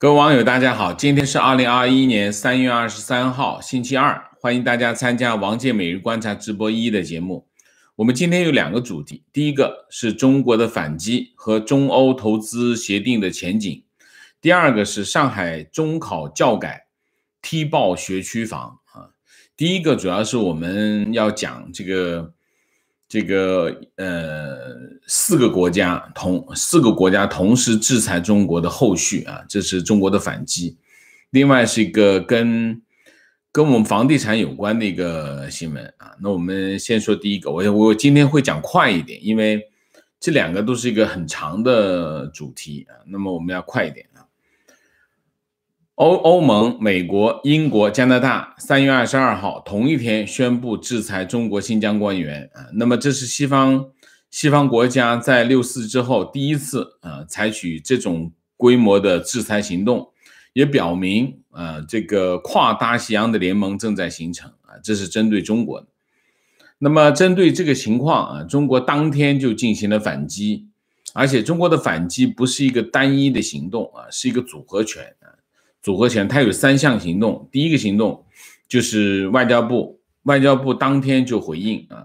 各位网友，大家好！今天是二零二一年三月二十三号，星期二，欢迎大家参加王建每日观察直播一的节目。我们今天有两个主题，第一个是中国的反击和中欧投资协定的前景，第二个是上海中考教改踢爆学区房啊。第一个主要是我们要讲这个。这个呃，四个国家同四个国家同时制裁中国的后续啊，这是中国的反击。另外是一个跟跟我们房地产有关的一个新闻啊。那我们先说第一个，我我今天会讲快一点，因为这两个都是一个很长的主题啊。那么我们要快一点。欧欧盟、美国、英国、加拿大三月二十二号同一天宣布制裁中国新疆官员啊，那么这是西方西方国家在六四之后第一次呃采取这种规模的制裁行动，也表明呃这个跨大西洋的联盟正在形成啊，这是针对中国的。那么针对这个情况啊，中国当天就进行了反击，而且中国的反击不是一个单一的行动啊，是一个组合拳。组合起来，它有三项行动。第一个行动就是外交部，外交部当天就回应啊，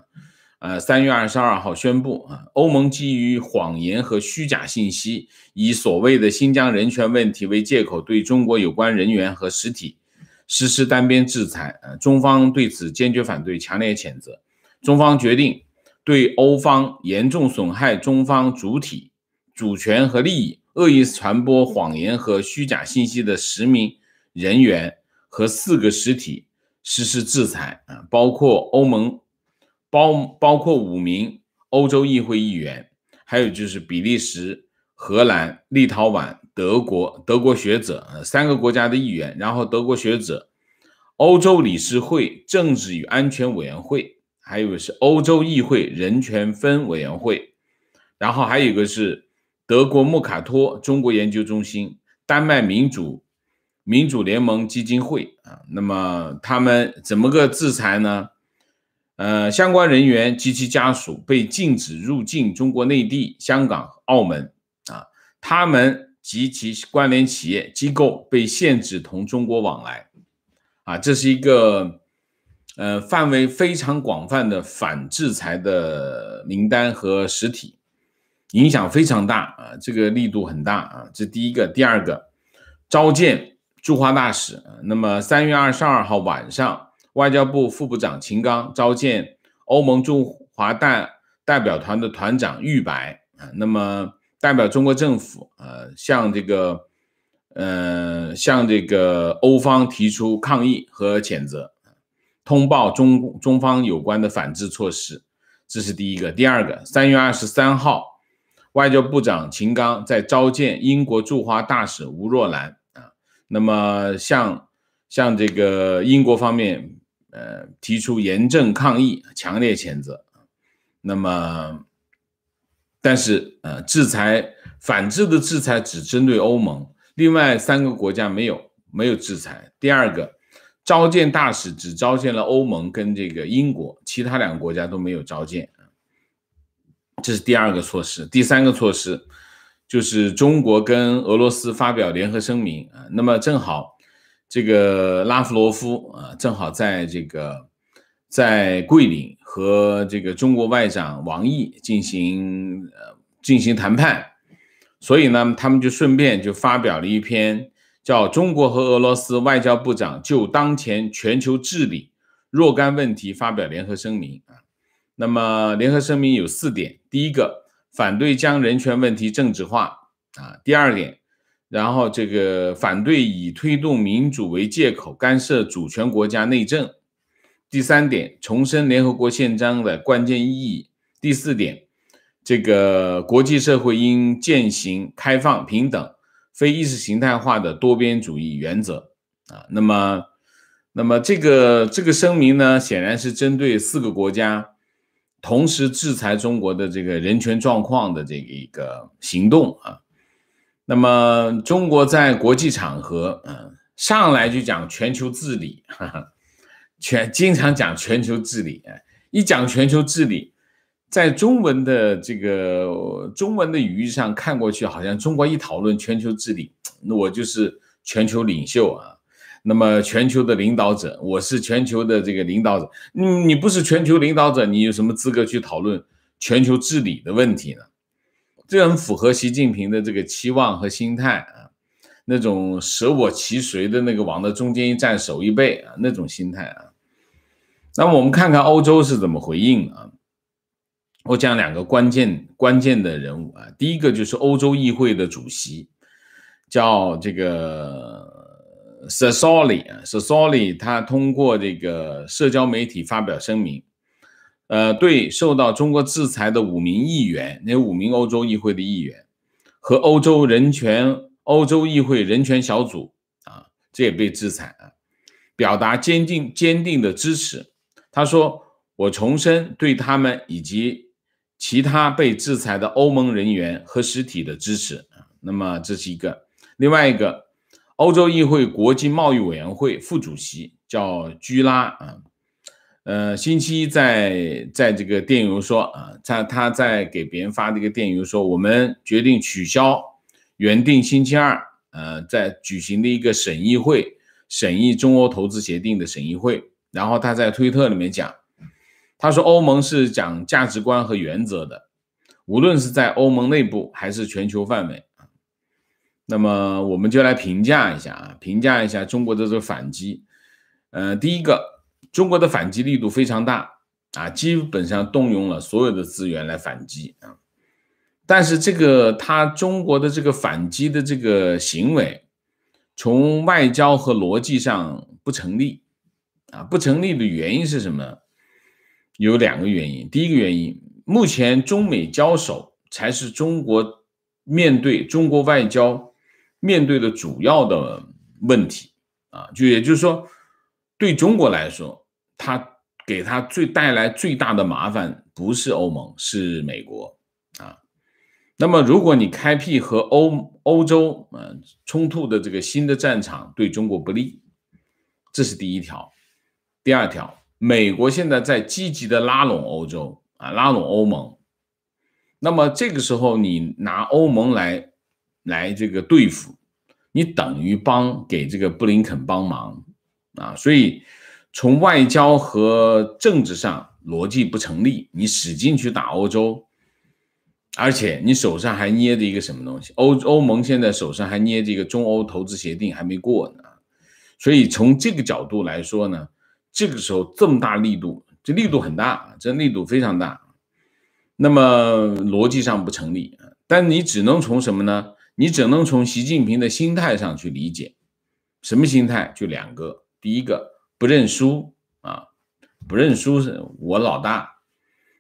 呃，三月二十二号宣布啊，欧盟基于谎言和虚假信息，以所谓的新疆人权问题为借口，对中国有关人员和实体实施单边制裁。呃，中方对此坚决反对，强烈谴责。中方决定对欧方严重损害中方主体主权和利益。恶意传播谎言和虚假信息的十名人员和四个实体实施制裁啊，包括欧盟，包包括五名欧洲议会议员，还有就是比利时、荷兰、立陶宛、德国德国学者三个国家的议员，然后德国学者、欧洲理事会政治与安全委员会，还有是欧洲议会人权分委员会，然后还有一个是。德国穆卡托中国研究中心、丹麦民主民主联盟基金会啊，那么他们怎么个制裁呢？呃，相关人员及其家属被禁止入境中国内地、香港、澳门啊，他们及其关联企业机构被限制同中国往来啊，这是一个呃范围非常广泛的反制裁的名单和实体。影响非常大啊，这个力度很大啊，这第一个。第二个，召见驻华大使。那么三月二十二号晚上，外交部副部长秦刚召见欧盟驻华代代表团的团长玉白啊，那么代表中国政府啊，向这个，呃，向这个欧方提出抗议和谴责，通报中中方有关的反制措施。这是第一个。第二个，三月二十三号。外交部长秦刚在召见英国驻华大使吴若兰啊，那么向向这个英国方面呃提出严正抗议，强烈谴责啊。那么，但是呃，制裁反制的制裁只针对欧盟，另外三个国家没有没有制裁。第二个，召见大使只召见了欧盟跟这个英国，其他两个国家都没有召见。这是第二个措施，第三个措施就是中国跟俄罗斯发表联合声明啊。那么正好，这个拉夫罗夫啊，正好在这个在桂林和这个中国外长王毅进行呃进行谈判，所以呢，他们就顺便就发表了一篇叫《中国和俄罗斯外交部长就当前全球治理若干问题发表联合声明》。那么联合声明有四点：第一个，反对将人权问题政治化啊；第二点，然后这个反对以推动民主为借口干涉主权国家内政；第三点，重申联合国宪章的关键意义；第四点，这个国际社会应践行开放、平等、非意识形态化的多边主义原则啊。那么，那么这个这个声明呢，显然是针对四个国家。同时制裁中国的这个人权状况的这一个行动啊，那么中国在国际场合，嗯，上来就讲全球治理，哈哈，全经常讲全球治理，一讲全球治理，在中文的这个中文的语义上看过去，好像中国一讨论全球治理，那我就是全球领袖啊。那么全球的领导者，我是全球的这个领导者，你你不是全球领导者，你有什么资格去讨论全球治理的问题呢？这很符合习近平的这个期望和心态啊，那种舍我其谁的那个往那中间一站守一辈啊那种心态啊。那么我们看看欧洲是怎么回应啊？我讲两个关键关键的人物啊，第一个就是欧洲议会的主席，叫这个。s a s o l l i s a s o l l i 他通过这个社交媒体发表声明，呃，对受到中国制裁的五名议员，那五名欧洲议会的议员和欧洲人权欧洲议会人权小组啊，这也被制裁啊，表达坚定坚定的支持。他说：“我重申对他们以及其他被制裁的欧盟人员和实体的支持。”那么，这是一个，另外一个。欧洲议会国际贸易委员会副主席叫居拉啊，呃，星期一在在这个电邮说啊，在他在给别人发这个电邮说，我们决定取消原定星期二，呃，在举行的一个审议会，审议中欧投资协定的审议会。然后他在推特里面讲，他说欧盟是讲价值观和原则的，无论是在欧盟内部还是全球范围。那么我们就来评价一下，啊，评价一下中国的这个反击。呃，第一个，中国的反击力度非常大啊，基本上动用了所有的资源来反击啊。但是这个他中国的这个反击的这个行为，从外交和逻辑上不成立啊。不成立的原因是什么？有两个原因。第一个原因，目前中美交手才是中国面对中国外交。面对的主要的问题啊，就也就是说，对中国来说，它给它最带来最大的麻烦不是欧盟，是美国啊。那么，如果你开辟和欧欧洲嗯冲突的这个新的战场，对中国不利，这是第一条。第二条，美国现在在积极的拉拢欧洲啊，拉拢欧盟。那么这个时候，你拿欧盟来。来这个对付你等于帮给这个布林肯帮忙啊，所以从外交和政治上逻辑不成立。你使劲去打欧洲，而且你手上还捏着一个什么东西？欧欧盟现在手上还捏着一个中欧投资协定还没过呢，所以从这个角度来说呢，这个时候这么大力度，这力度很大，这力度非常大，那么逻辑上不成立。但你只能从什么呢？你只能从习近平的心态上去理解，什么心态？就两个，第一个不认输啊，不认输是我老大，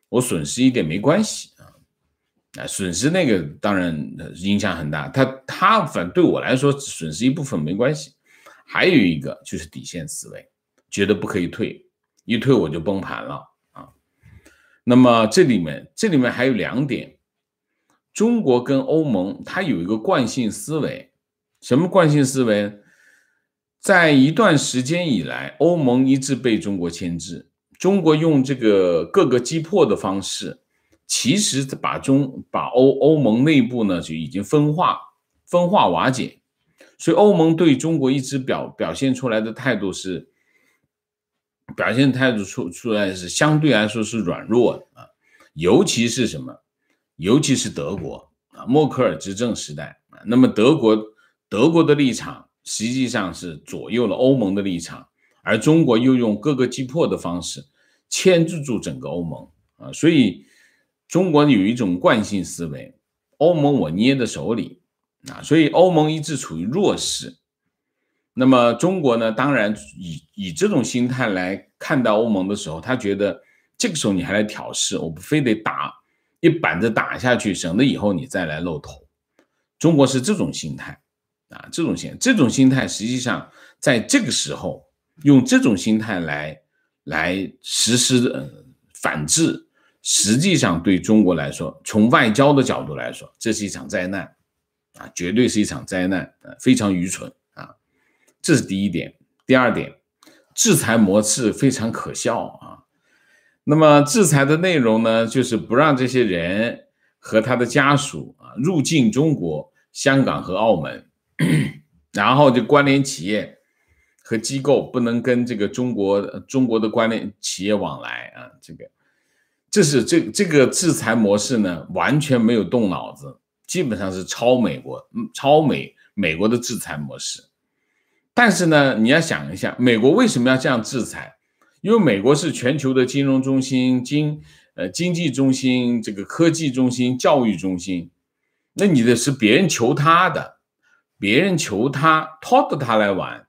我损失一点没关系啊，哎，损失那个当然影响很大，他他反对我来说损失一部分没关系，还有一个就是底线思维，觉得不可以退，一退我就崩盘了啊。那么这里面这里面还有两点。中国跟欧盟，它有一个惯性思维，什么惯性思维？在一段时间以来，欧盟一直被中国牵制。中国用这个各个击破的方式，其实把中把欧欧盟内部呢就已经分化、分化瓦解。所以欧盟对中国一直表表现出来的态度是，表现态度出出来是相对来说是软弱的啊，尤其是什么？尤其是德国啊，默克尔执政时代啊，那么德国德国的立场实际上是左右了欧盟的立场，而中国又用各个击破的方式牵制住整个欧盟啊，所以中国有一种惯性思维，欧盟我捏在手里啊，所以欧盟一直处于弱势。那么中国呢，当然以以这种心态来看待欧盟的时候，他觉得这个时候你还来挑事，我不非得打。一板子打下去，省得以后你再来露头。中国是这种心态啊，这种心这种心态，实际上在这个时候用这种心态来来实施反制，实际上对中国来说，从外交的角度来说，这是一场灾难啊，绝对是一场灾难，非常愚蠢啊。这是第一点。第二点，制裁模式非常可笑。那么制裁的内容呢，就是不让这些人和他的家属啊入境中国、香港和澳门，然后就关联企业和机构不能跟这个中国中国的关联企业往来啊，这个这是这这个制裁模式呢，完全没有动脑子，基本上是超美国、超美美国的制裁模式。但是呢，你要想一下，美国为什么要这样制裁？因为美国是全球的金融中心、经呃经济中心、这个科技中心、教育中心，那你的是别人求他的，别人求他，拖着他来玩，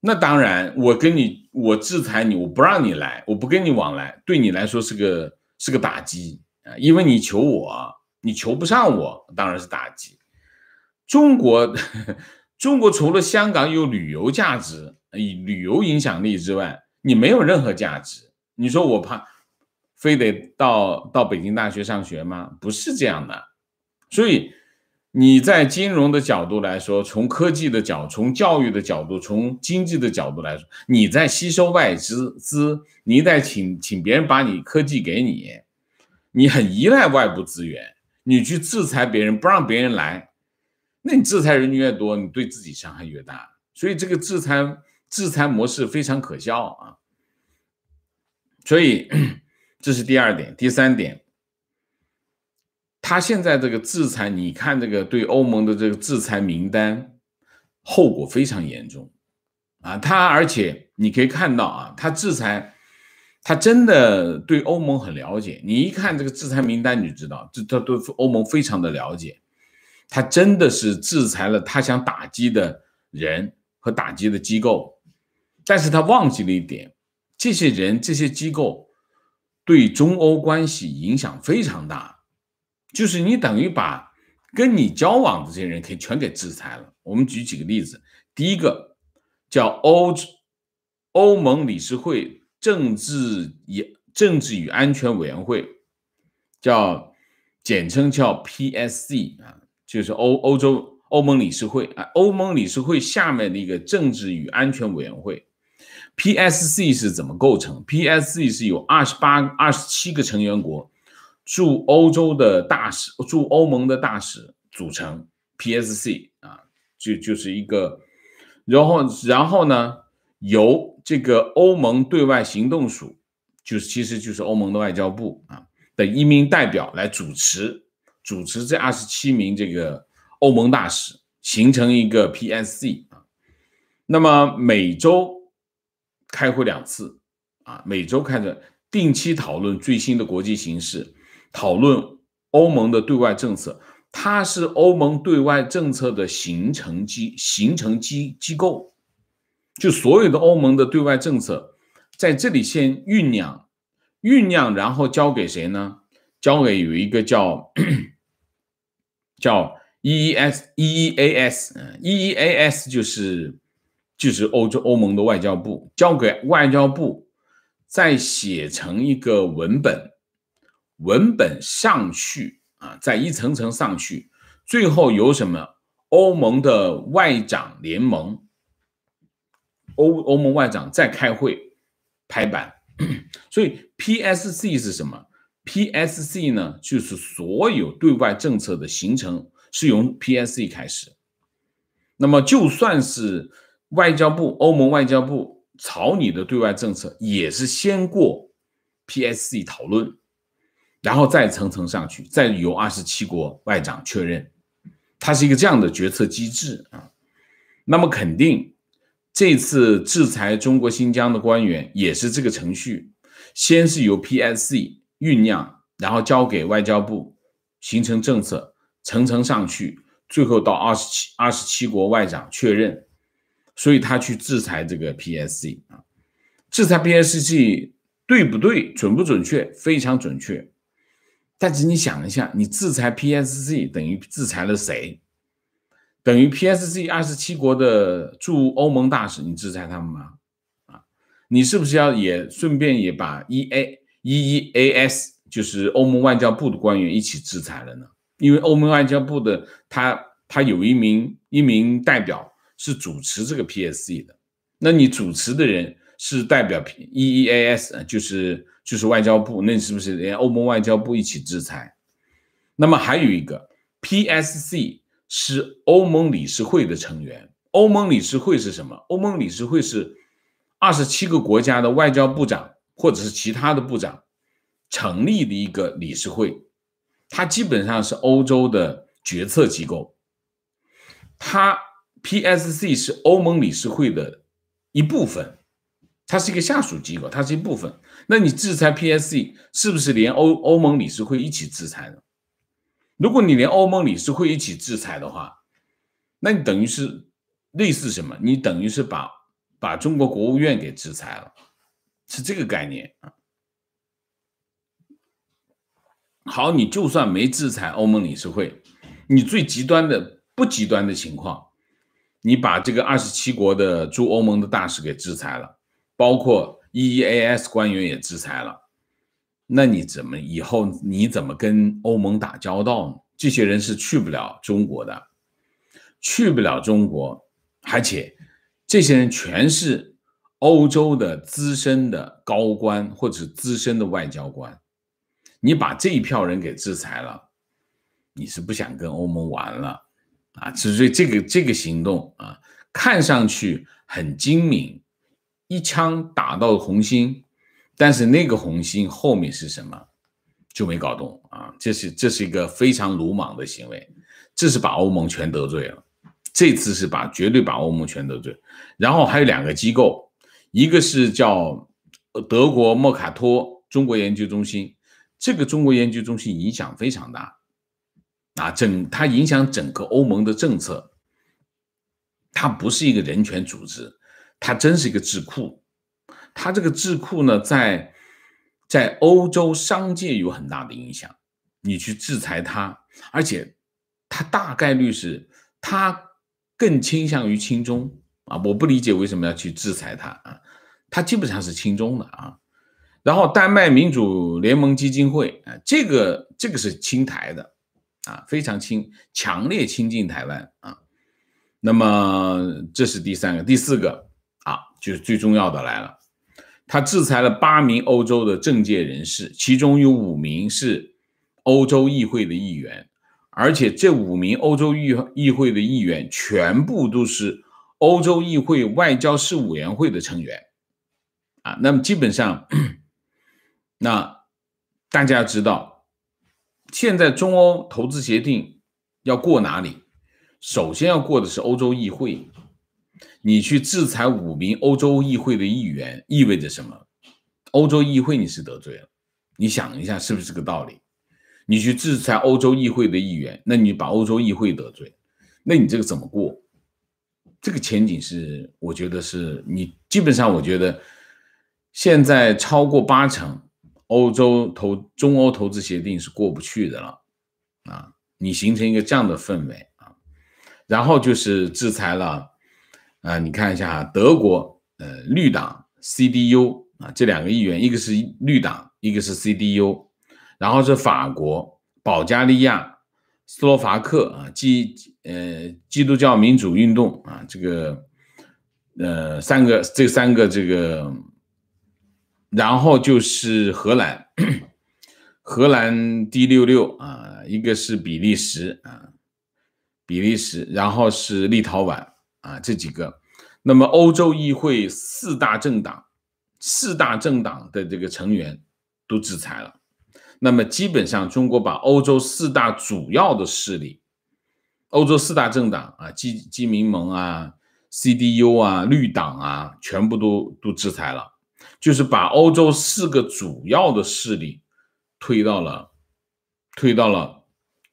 那当然，我跟你，我制裁你，我不让你来，我不跟你往来，对你来说是个是个打击啊，因为你求我，你求不上我，当然是打击。中国，中国除了香港有旅游价值、旅游影响力之外，你没有任何价值，你说我怕，非得到到北京大学上学吗？不是这样的，所以你在金融的角度来说，从科技的角从教育的角度，从经济的角度来说，你在吸收外资资，你得请请别人把你科技给你，你很依赖外部资源，你去制裁别人，不让别人来，那你制裁人越多，你对自己伤害越大，所以这个制裁。制裁模式非常可笑啊，所以这是第二点，第三点，他现在这个制裁，你看这个对欧盟的这个制裁名单，后果非常严重啊。他而且你可以看到啊，他制裁，他真的对欧盟很了解。你一看这个制裁名单，你就知道这他对欧盟非常的了解，他真的是制裁了他想打击的人和打击的机构。但是他忘记了一点，这些人、这些机构对中欧关系影响非常大，就是你等于把跟你交往的这些人可以全给制裁了。我们举几个例子，第一个叫欧欧盟理事会政治与政治与安全委员会，叫简称叫 PSC 啊，就是欧欧洲欧盟理事会啊，欧盟理事会下面的一个政治与安全委员会。PSC 是怎么构成？PSC 是有二十八、二十七个成员国驻欧洲的大使、驻欧盟的大使组成。PSC 啊，就就是一个，然后，然后呢，由这个欧盟对外行动署，就是，其实就是欧盟的外交部啊的一名代表来主持，主持这二十七名这个欧盟大使形成一个 PSC 啊。那么每周。开会两次啊，每周开着定期讨论最新的国际形势，讨论欧盟的对外政策。它是欧盟对外政策的形成机形成机机构，就所有的欧盟的对外政策在这里先酝酿酝酿，然后交给谁呢？交给有一个叫 叫 E E S E E A S e E A S 就是。就是欧洲欧盟的外交部交给外交部，再写成一个文本，文本上去啊，再一层层上去，最后由什么欧盟的外长联盟，欧欧盟外长再开会拍板。所以 PSC 是什么？PSC 呢，就是所有对外政策的形成是由 PSC 开始。那么就算是。外交部、欧盟外交部草拟的对外政策也是先过 PSC 讨论，然后再层层上去，再由二十七国外长确认。它是一个这样的决策机制啊。那么肯定，这次制裁中国新疆的官员也是这个程序：先是由 PSC 酝酿，然后交给外交部形成政策，层层上去，最后到二十七二十七国外长确认。所以他去制裁这个 PSC 啊，制裁 PSC 对不对？准不准确？非常准确。但是你想一下，你制裁 PSC 等于制裁了谁？等于 PSC 二十七国的驻欧盟大使，你制裁他们吗？啊，你是不是要也顺便也把 E A E E A S，就是欧盟外交部的官员一起制裁了呢？因为欧盟外交部的他他有一名一名代表。是主持这个 PSC 的，那你主持的人是代表 EEAS，就是就是外交部，那你是不是连欧盟外交部一起制裁？那么还有一个 PSC 是欧盟理事会的成员，欧盟理事会是什么？欧盟理事会是二十七个国家的外交部长或者是其他的部长成立的一个理事会，它基本上是欧洲的决策机构，它。PSC 是欧盟理事会的一部分，它是一个下属机构，它是一部分。那你制裁 PSC 是不是连欧欧盟理事会一起制裁呢？如果你连欧盟理事会一起制裁的话，那你等于是类似什么？你等于是把把中国国务院给制裁了，是这个概念。啊。好，你就算没制裁欧盟理事会，你最极端的、不极端的情况。你把这个二十七国的驻欧盟的大使给制裁了，包括 EEAS 官员也制裁了，那你怎么以后你怎么跟欧盟打交道呢？这些人是去不了中国的，去不了中国，而且这些人全是欧洲的资深的高官或者是资深的外交官，你把这一票人给制裁了，你是不想跟欧盟玩了。啊，之所以这个这个行动啊，看上去很精明，一枪打到红心，但是那个红心后面是什么，就没搞懂啊。这是这是一个非常鲁莽的行为，这是把欧盟全得罪了。这次是把绝对把欧盟全得罪。然后还有两个机构，一个是叫德国莫卡托中国研究中心，这个中国研究中心影响非常大。啊，整它影响整个欧盟的政策。它不是一个人权组织，它真是一个智库。它这个智库呢，在在欧洲商界有很大的影响。你去制裁它，而且它大概率是它更倾向于亲中啊！我不理解为什么要去制裁它啊！它基本上是亲中的啊。然后丹麦民主联盟基金会，啊，这个这个是亲台的。啊，非常亲，强烈亲近台湾啊。那么，这是第三个、第四个啊，就是最重要的来了。他制裁了八名欧洲的政界人士，其中有五名是欧洲议会的议员，而且这五名欧洲议议会的议员全部都是欧洲议会外交事务委员会的成员啊。那么，基本上，那大家知道。现在中欧投资协定要过哪里？首先要过的是欧洲议会。你去制裁五名欧洲议会的议员意味着什么？欧洲议会你是得罪了。你想一下是不是这个道理？你去制裁欧洲议会的议员，那你把欧洲议会得罪，那你这个怎么过？这个前景是，我觉得是你基本上，我觉得现在超过八成。欧洲投中欧投资协定是过不去的了，啊，你形成一个这样的氛围，啊，然后就是制裁了，啊，你看一下德国呃绿党 CDU 啊这两个议员，一个是绿党，一个是 CDU，然后是法国、保加利亚、斯洛伐克啊基呃基督教民主运动啊这个呃三个这三个这个。然后就是荷兰，荷兰 D 六六啊，一个是比利时啊，比利时，然后是立陶宛啊，这几个。那么欧洲议会四大政党，四大政党的这个成员都制裁了。那么基本上中国把欧洲四大主要的势力，欧洲四大政党啊，基基民盟啊，CDU 啊，绿党啊，全部都都制裁了。就是把欧洲四个主要的势力推到了推到了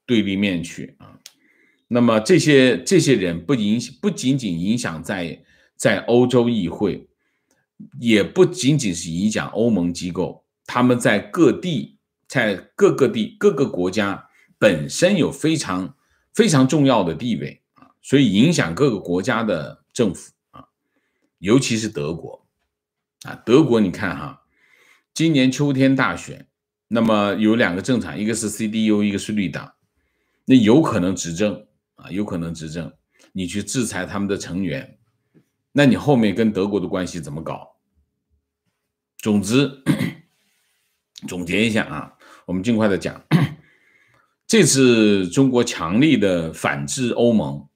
对立面去啊。那么这些这些人，不影不仅仅影响在在欧洲议会，也不仅仅是影响欧盟机构，他们在各地在各个地各个国家本身有非常非常重要的地位啊，所以影响各个国家的政府啊，尤其是德国。啊，德国，你看哈，今年秋天大选，那么有两个政党，一个是 CDU，一个是绿党，那有可能执政啊，有可能执政，你去制裁他们的成员，那你后面跟德国的关系怎么搞？总之，总结一下啊，我们尽快的讲，这次中国强力的反制欧盟，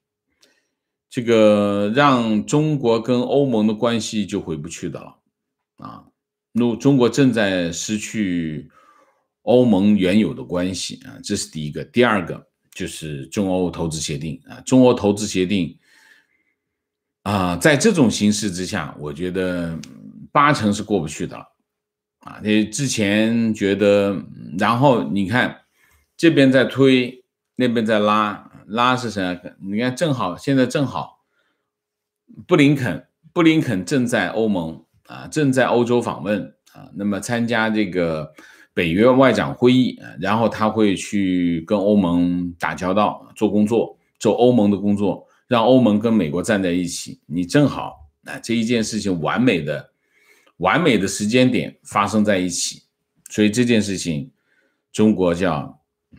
这个让中国跟欧盟的关系就回不去的了。啊，那中国正在失去欧盟原有的关系啊，这是第一个。第二个就是中欧投资协定啊，中欧投资协定啊，在这种形势之下，我觉得八成是过不去的了啊。你之前觉得，然后你看这边在推，那边在拉拉是啥？你看正好现在正好，布林肯布林肯正在欧盟。啊，正在欧洲访问啊，那么参加这个北约外长会议啊，然后他会去跟欧盟打交道，做工作，做欧盟的工作，让欧盟跟美国站在一起。你正好啊，这一件事情完美的、完美的时间点发生在一起，所以这件事情，中国叫嗯，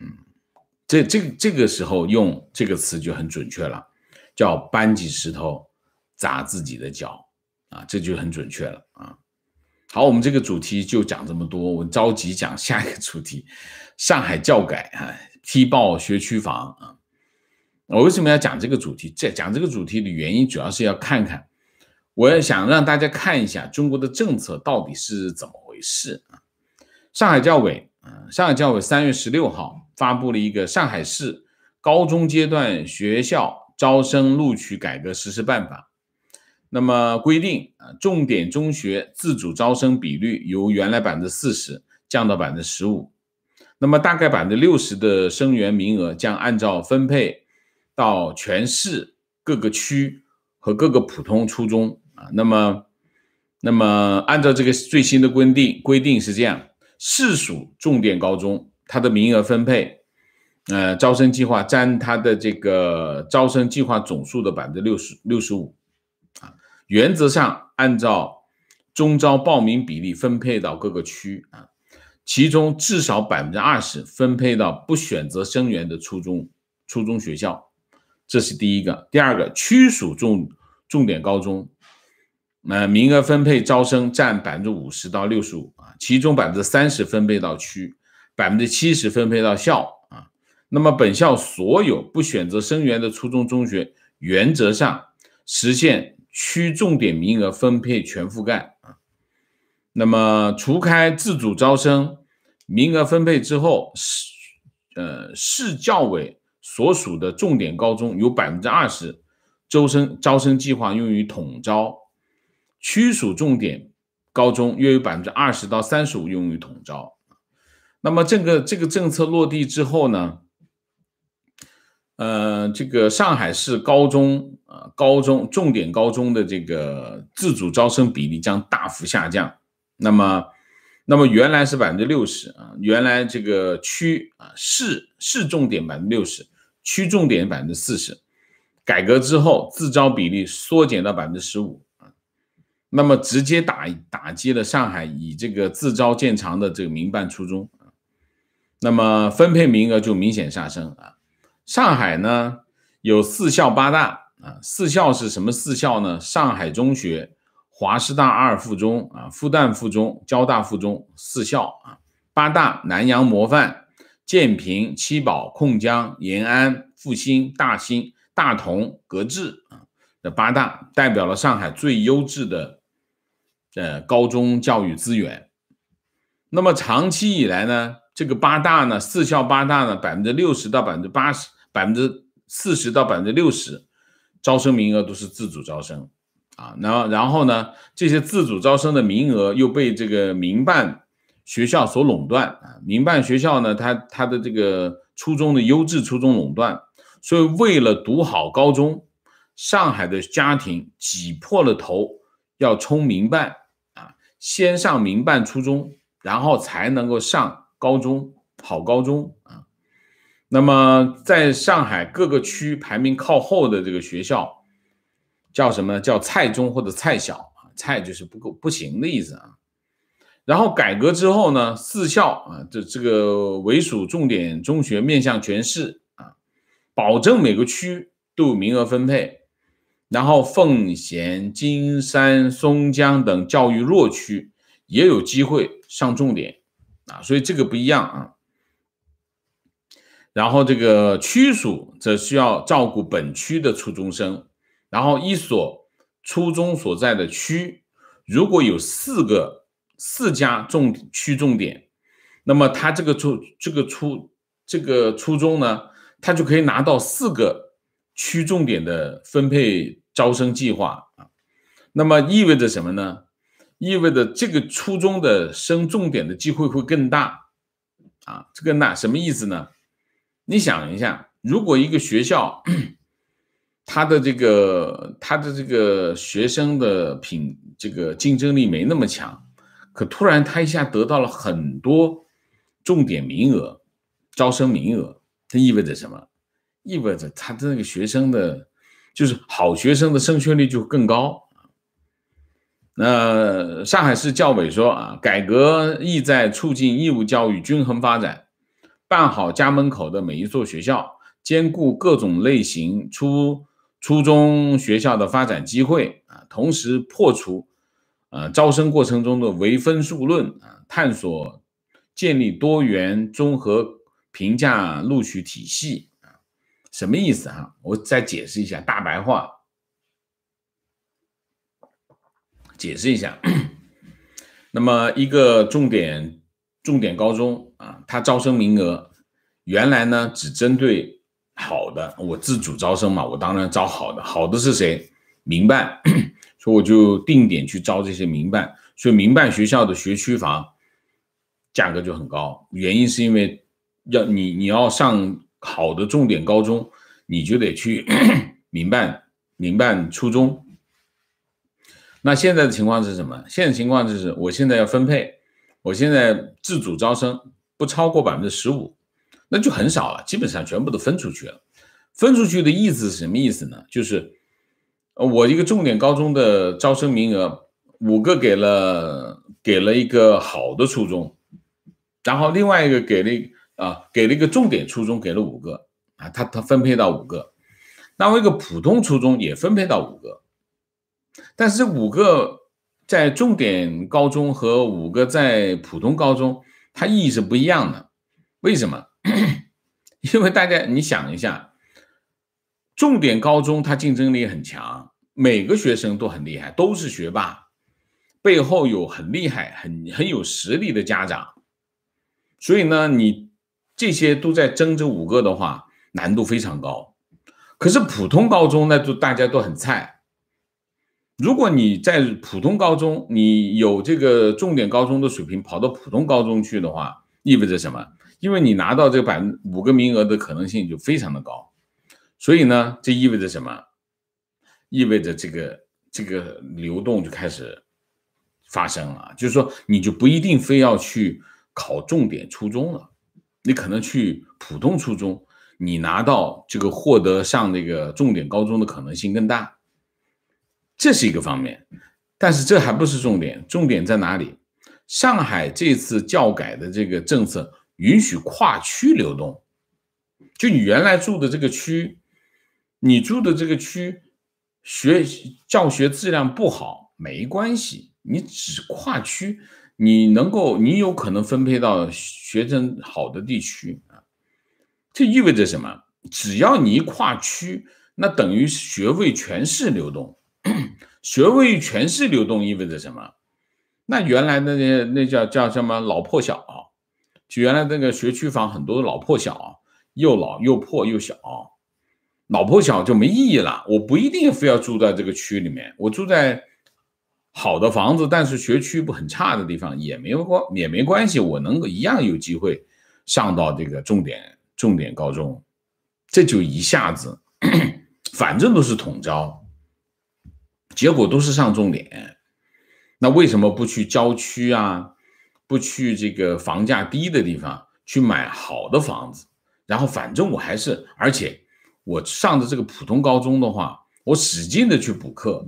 这这这个时候用这个词就很准确了，叫搬起石头砸自己的脚。啊，这就很准确了啊！好，我们这个主题就讲这么多，我们着急讲下一个主题：上海教改啊，踢爆学区房啊！我为什么要讲这个主题？这讲这个主题的原因主要是要看看，我也想让大家看一下中国的政策到底是怎么回事啊！上海教委，嗯，上海教委三月十六号发布了一个《上海市高中阶段学校招生录取改革实施办法》。那么规定啊，重点中学自主招生比率由原来百分之四十降到百分之十五，那么大概百分之六十的生源名额将按照分配到全市各个区和各个普通初中啊。那么，那么按照这个最新的规定，规定是这样：市属重点高中它的名额分配，呃，招生计划占它的这个招生计划总数的百分之六十六十五。原则上按照中招报名比例分配到各个区啊，其中至少百分之二十分配到不选择生源的初中初中学校，这是第一个。第二个区属重重点高中，呃，名额分配招生占百分之五十到六十五啊，其中百分之三十分配到区，百分之七十分配到校啊。那么本校所有不选择生源的初中中学，原则上实现。区重点名额分配全覆盖啊，那么除开自主招生名额分配之后，市呃市教委所属的重点高中有百分之二十招生招生计划用于统招，区属重点高中约有百分之二十到三十五用于统招，那么这个这个政策落地之后呢？呃，这个上海市高中啊，高中重点高中的这个自主招生比例将大幅下降。那么，那么原来是百分之六十啊，原来这个区啊市市重点百分之六十，区重点百分之四十，改革之后自招比例缩减到百分之十五啊。那么直接打打击了上海以这个自招见长的这个民办初中啊，那么分配名额就明显上升啊。上海呢有四校八大啊，四校是什么四校呢？上海中学、华师大二附中啊、复旦附中、交大附中四校啊，八大：南洋模范、建平、七宝、控江、延安、复兴、大兴、大同、格致啊，这八大代表了上海最优质的呃高中教育资源。那么长期以来呢，这个八大呢，四校八大呢，百分之六十到百分之八十。百分之四十到百分之六十招生名额都是自主招生啊，然后然后呢，这些自主招生的名额又被这个民办学校所垄断啊。民办学校呢，它它的这个初中的优质初中垄断，所以为了读好高中，上海的家庭挤破了头要冲民办啊，先上民办初中，然后才能够上高中，好高中啊。那么，在上海各个区排名靠后的这个学校，叫什么呢？叫蔡中或者蔡小啊，就是不够不行的意思啊。然后改革之后呢，四校啊，这这个为属重点中学，面向全市啊，保证每个区都有名额分配，然后奉贤、金山、松江等教育弱区也有机会上重点啊，所以这个不一样啊。然后这个区属则需要照顾本区的初中生，然后一所初中所在的区如果有四个四家重区重点，那么它这个初这个初这个初中呢，它就可以拿到四个区重点的分配招生计划啊，那么意味着什么呢？意味着这个初中的升重点的机会会更大啊，这个那什么意思呢？你想一下，如果一个学校，他的这个他的这个学生的品这个竞争力没那么强，可突然他一下得到了很多重点名额、招生名额，这意味着什么？意味着他的那个学生的就是好学生的升学率就更高。那上海市教委说啊，改革意在促进义务教育均衡发展。办好家门口的每一所学校，兼顾各种类型初初中学校的发展机会啊，同时破除呃招生过程中的唯分数论啊，探索建立多元综合评价录取体系啊，什么意思啊？我再解释一下大白话，解释一下，那么一个重点重点高中。啊，它招生名额原来呢只针对好的，我自主招生嘛，我当然招好的。好的是谁？民办，所以我就定点去招这些民办。所以民办学校的学区房价格就很高，原因是因为要你你要上好的重点高中，你就得去 民办民办初中。那现在的情况是什么？现在情况就是，我现在要分配，我现在自主招生。不超过百分之十五，那就很少了。基本上全部都分出去了。分出去的意思是什么意思呢？就是，我一个重点高中的招生名额五个给了给了一个好的初中，然后另外一个给了啊给了一个重点初中给了五个啊，他他分配到五个，那我一个普通初中也分配到五个，但是五个在重点高中和五个在普通高中。它意义是不一样的，为什么？因为大家你想一下，重点高中它竞争力很强，每个学生都很厉害，都是学霸，背后有很厉害、很很有实力的家长，所以呢，你这些都在争这五个的话，难度非常高。可是普通高中呢，就大家都很菜。如果你在普通高中，你有这个重点高中的水平，跑到普通高中去的话，意味着什么？因为你拿到这个五个名额的可能性就非常的高，所以呢，这意味着什么？意味着这个这个流动就开始发生了，就是说你就不一定非要去考重点初中了，你可能去普通初中，你拿到这个获得上那个重点高中的可能性更大。这是一个方面，但是这还不是重点，重点在哪里？上海这次教改的这个政策允许跨区流动，就你原来住的这个区，你住的这个区学教学质量不好没关系，你只跨区，你能够，你有可能分配到学生好的地区啊。这意味着什么？只要你跨区，那等于学位全市流动。学位全市流动意味着什么？那原来的那那叫叫什么老破小？就原来那个学区房很多老破小，又老又破又小，老破小就没意义了。我不一定非要住在这个区里面，我住在好的房子，但是学区不很差的地方，也没关也没关系，我能够一样有机会上到这个重点重点高中。这就一下子，反正都是统招。结果都是上重点，那为什么不去郊区啊？不去这个房价低的地方去买好的房子？然后反正我还是，而且我上的这个普通高中的话，我使劲的去补课，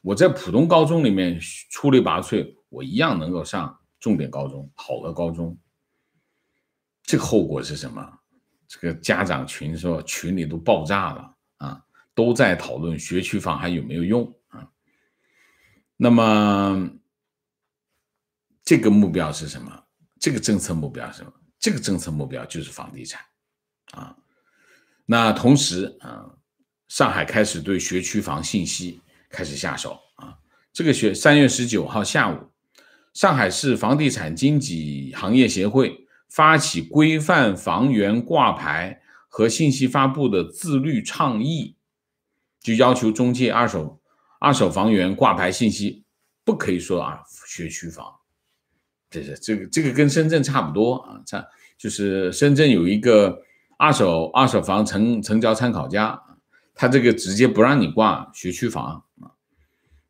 我在普通高中里面出类拔萃，我一样能够上重点高中、好的高中。这个后果是什么？这个家长群说，群里都爆炸了啊，都在讨论学区房还有没有用。那么，这个目标是什么？这个政策目标是什么？这个政策目标就是房地产，啊，那同时啊，上海开始对学区房信息开始下手啊。这个学三月十九号下午，上海市房地产经纪行业协会发起规范房源挂牌和信息发布的自律倡议，就要求中介二手。二手房源挂牌信息不可以说啊，学区房，这是这个这个跟深圳差不多啊，差就是深圳有一个二手二手房成成交参考价，他这个直接不让你挂学区房啊。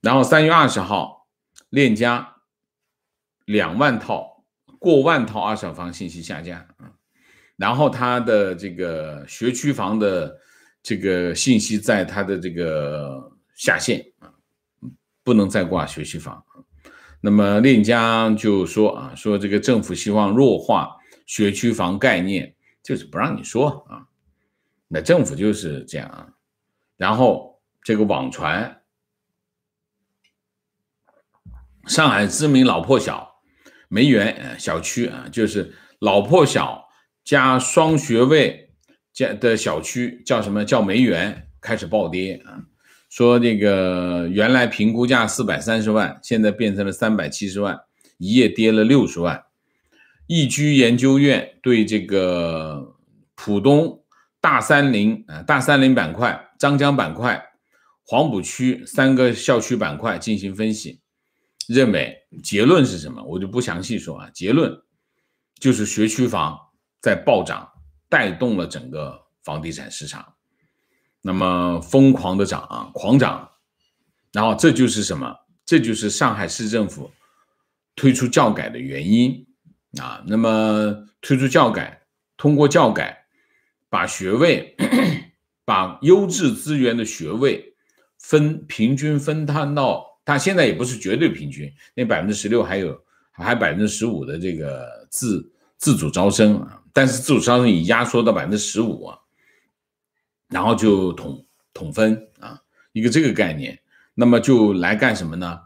然后三月二十号，链家两万套过万套二手房信息下架啊，然后他的这个学区房的这个信息在它的这个下线。不能再挂学区房，那么链家就说啊，说这个政府希望弱化学区房概念，就是不让你说啊，那政府就是这样啊。然后这个网传，上海知名老破小梅园小区啊，就是老破小加双学位加的小区，叫什么叫梅园开始暴跌啊。说这个原来评估价四百三十万，现在变成了三百七十万，一夜跌了六十万。易居研究院对这个浦东大三林啊大三林板块、张江板块、黄浦区三个校区板块进行分析，认为结论是什么？我就不详细说啊。结论就是学区房在暴涨，带动了整个房地产市场。那么疯狂的涨啊，狂涨，然后这就是什么？这就是上海市政府推出教改的原因啊。那么推出教改，通过教改把学位、把优质资源的学位分平均分摊到，但现在也不是绝对平均，那百分之十六还有还百分之十五的这个自自主招生啊，但是自主招生已压缩到百分之十五啊。然后就统统分啊，一个这个概念，那么就来干什么呢？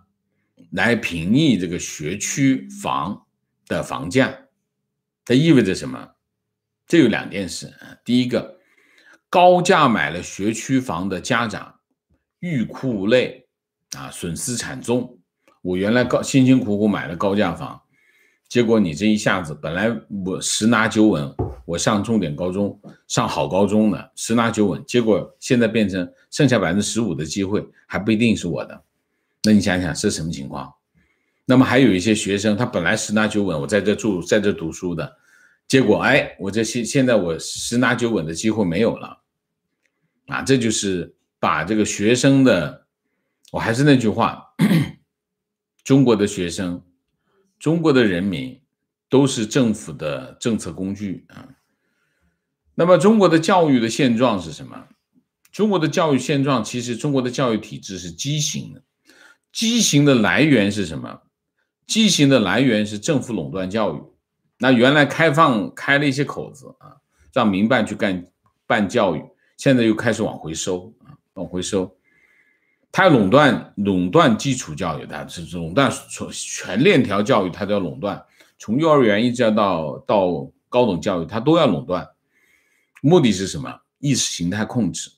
来平抑这个学区房的房价。它意味着什么？这有两件事。第一个，高价买了学区房的家长欲哭无泪啊，损失惨重。我原来高辛辛苦苦买了高价房。结果你这一下子，本来我十拿九稳，我上重点高中，上好高中呢，十拿九稳。结果现在变成剩下百分之十五的机会还不一定是我的，那你想想是什么情况？那么还有一些学生，他本来十拿九稳，我在这住，在这读书的，结果哎，我这现现在我十拿九稳的机会没有了，啊，这就是把这个学生的，我还是那句话，中国的学生。中国的人民都是政府的政策工具啊。那么中国的教育的现状是什么？中国的教育现状，其实中国的教育体制是畸形的。畸形的来源是什么？畸形的来源是政府垄断教育。那原来开放开了一些口子啊，让民办去干办教育，现在又开始往回收啊，往回收。他垄断垄断基础教育，他是垄断从全链条教育，他都要垄断，从幼儿园一直到到高等教育，他都要垄断。目的是什么？意识形态控制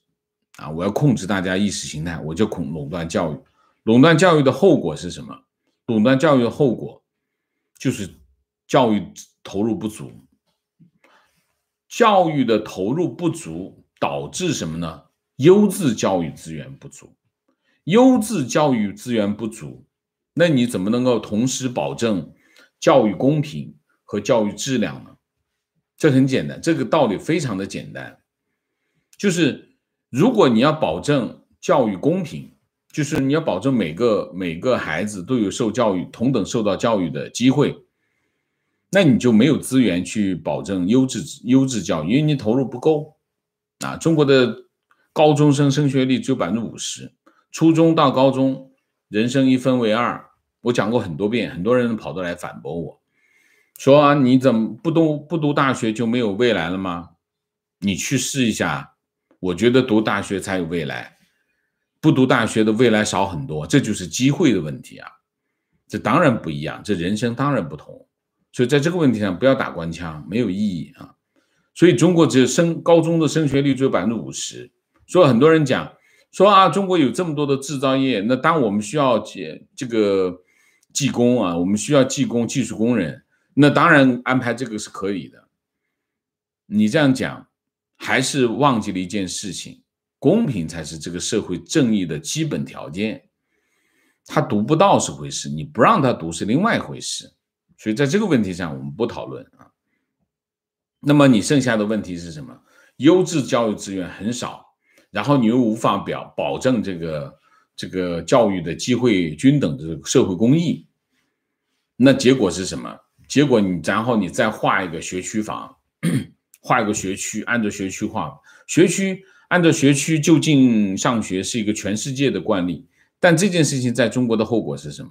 啊！我要控制大家意识形态，我就恐垄断教育。垄断教育的后果是什么？垄断教育的后果就是教育投入不足，教育的投入不足导致什么呢？优质教育资源不足。优质教育资源不足，那你怎么能够同时保证教育公平和教育质量呢？这很简单，这个道理非常的简单，就是如果你要保证教育公平，就是你要保证每个每个孩子都有受教育同等受到教育的机会，那你就没有资源去保证优质优质教育，因为你投入不够啊。中国的高中生升学率只有百分之五十。初中到高中，人生一分为二。我讲过很多遍，很多人跑过来反驳我说：“你怎么不读不读大学就没有未来了吗？你去试一下。”我觉得读大学才有未来，不读大学的未来少很多。这就是机会的问题啊，这当然不一样，这人生当然不同。所以在这个问题上不要打官腔，没有意义啊。所以中国只有升高中的升学率只有百分之五十，所以很多人讲。说啊，中国有这么多的制造业，那当我们需要解这个技工啊，我们需要技工、技术工人，那当然安排这个是可以的。你这样讲，还是忘记了一件事情，公平才是这个社会正义的基本条件。他读不到是回事，你不让他读是另外一回事。所以在这个问题上，我们不讨论啊。那么你剩下的问题是什么？优质教育资源很少。然后你又无法表保证这个这个教育的机会均等的社会公益，那结果是什么？结果你然后你再画一个学区房，画一个学区，按照学区画，学区按照学区就近上学是一个全世界的惯例，但这件事情在中国的后果是什么？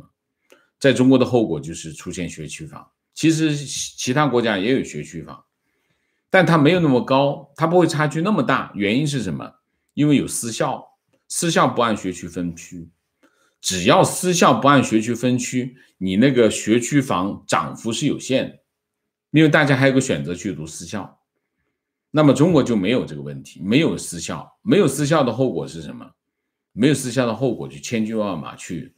在中国的后果就是出现学区房。其实其他国家也有学区房，但它没有那么高，它不会差距那么大，原因是什么？因为有私校，私校不按学区分区，只要私校不按学区分区，你那个学区房涨幅是有限的，因为大家还有个选择去读私校。那么中国就没有这个问题，没有私校，没有私校的后果是什么？没有私校的后果就千军万马去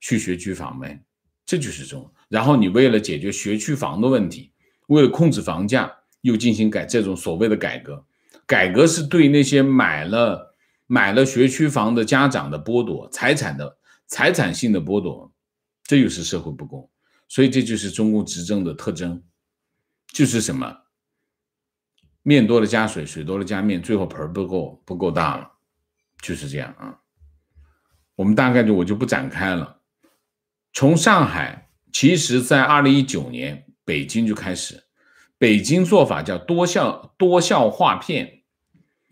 去学区房呗，这就是中。然后你为了解决学区房的问题，为了控制房价，又进行改这种所谓的改革。改革是对那些买了买了学区房的家长的剥夺，财产的财产性的剥夺，这又是社会不公，所以这就是中共执政的特征，就是什么面多了加水，水多了加面，最后盆不够不够大了，就是这样啊。我们大概就我就不展开了。从上海，其实在二零一九年，北京就开始，北京做法叫多校多校划片。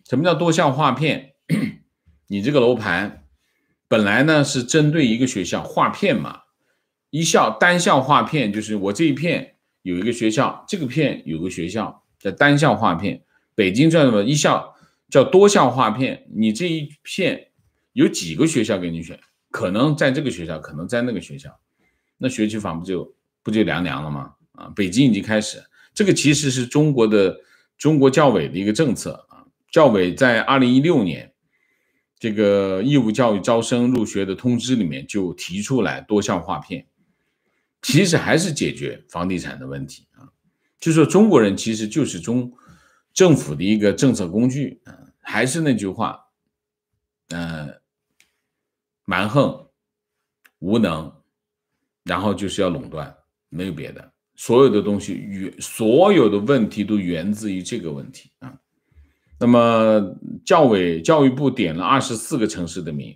什么叫多校划片？你这个楼盘本来呢是针对一个学校划片嘛，一校单校划片就是我这一片有一个学校，这个片有个学校叫单校划片。北京叫什么？一校叫多校划片。你这一片有几个学校给你选？可能在这个学校，可能在那个学校，那学区房不就不就凉凉了吗？啊，北京已经开始，这个其实是中国的中国教委的一个政策。教委在二零一六年这个义务教育招生入学的通知里面就提出来多校划片，其实还是解决房地产的问题啊。就说中国人其实就是中政府的一个政策工具啊。还是那句话，嗯，蛮横无能，然后就是要垄断，没有别的，所有的东西与所有的问题都源自于这个问题啊。那么，教委、教育部点了二十四个城市的名，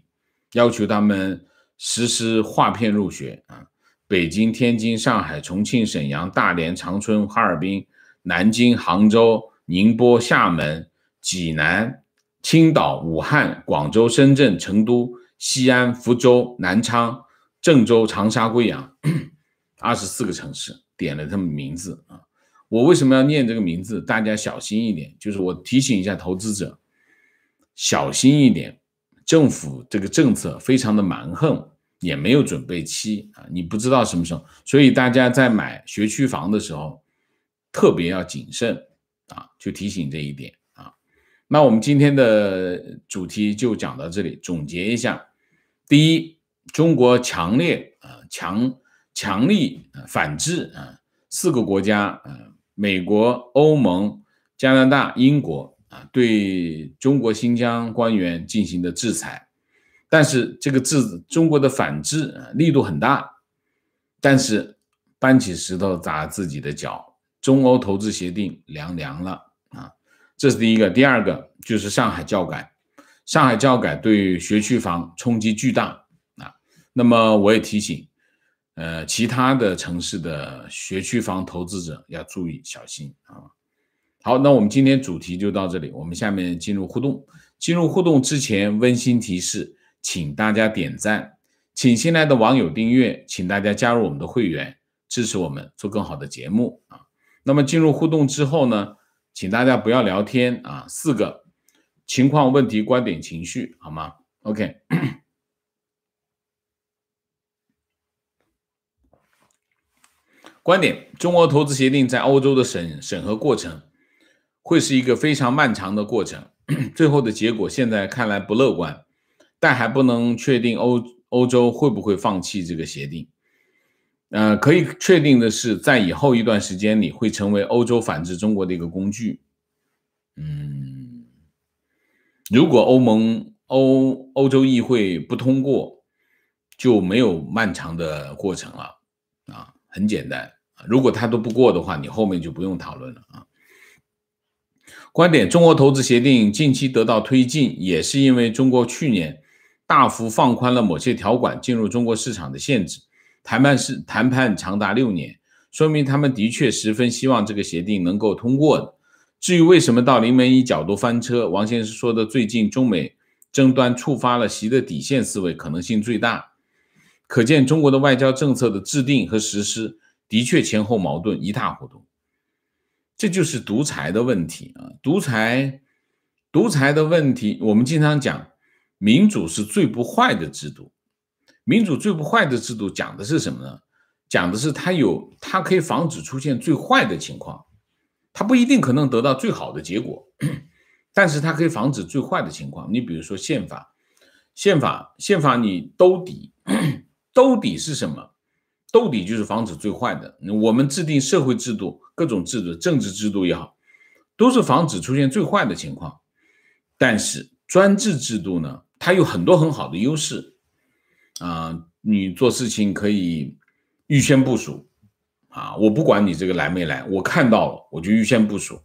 要求他们实施划片入学啊。北京、天津、上海、重庆、沈阳、大连、长春、哈尔滨、南京、杭州、宁波、厦门、济南、青岛、武汉、广州、深圳、成都、西安、福州、南昌、郑州、长沙、贵阳，二十四个城市点了他们名字啊。我为什么要念这个名字？大家小心一点，就是我提醒一下投资者，小心一点。政府这个政策非常的蛮横，也没有准备期啊，你不知道什么时候。所以大家在买学区房的时候，特别要谨慎啊，就提醒这一点啊。那我们今天的主题就讲到这里，总结一下：第一，中国强烈啊强强力啊反制啊四个国家啊。美国、欧盟、加拿大、英国啊，对中国新疆官员进行的制裁，但是这个制中国的反制力度很大，但是搬起石头砸自己的脚，中欧投资协定凉凉了啊，这是第一个。第二个就是上海教改，上海教改对学区房冲击巨大啊，那么我也提醒。呃，其他的城市的学区房投资者要注意小心啊。好，那我们今天主题就到这里，我们下面进入互动。进入互动之前，温馨提示，请大家点赞，请新来的网友订阅，请大家加入我们的会员，支持我们做更好的节目啊。那么进入互动之后呢，请大家不要聊天啊，四个情况、问题、观点、情绪，好吗？OK。观点：中俄投资协定在欧洲的审审核过程会是一个非常漫长的过程，最后的结果现在看来不乐观，但还不能确定欧欧洲会不会放弃这个协定。呃，可以确定的是，在以后一段时间里会成为欧洲反制中国的一个工具。嗯，如果欧盟欧欧洲议会不通过，就没有漫长的过程了。很简单，如果他都不过的话，你后面就不用讨论了啊。观点：中国投资协定近期得到推进，也是因为中国去年大幅放宽了某些条款进入中国市场的限制。谈判是谈判长达六年，说明他们的确十分希望这个协定能够通过的。至于为什么到临门一脚都翻车，王先生说的最近中美争端触发了习的底线思维可能性最大。可见中国的外交政策的制定和实施的确前后矛盾一塌糊涂，这就是独裁的问题啊！独裁，独裁的问题。我们经常讲，民主是最不坏的制度。民主最不坏的制度讲的是什么呢？讲的是它有，它可以防止出现最坏的情况。它不一定可能得到最好的结果，但是它可以防止最坏的情况。你比如说宪法，宪法，宪法，你兜底。兜底是什么？兜底就是防止最坏的。我们制定社会制度、各种制度、政治制度也好，都是防止出现最坏的情况。但是专制制度呢，它有很多很好的优势。啊，你做事情可以预先部署。啊，我不管你这个来没来，我看到了我就预先部署，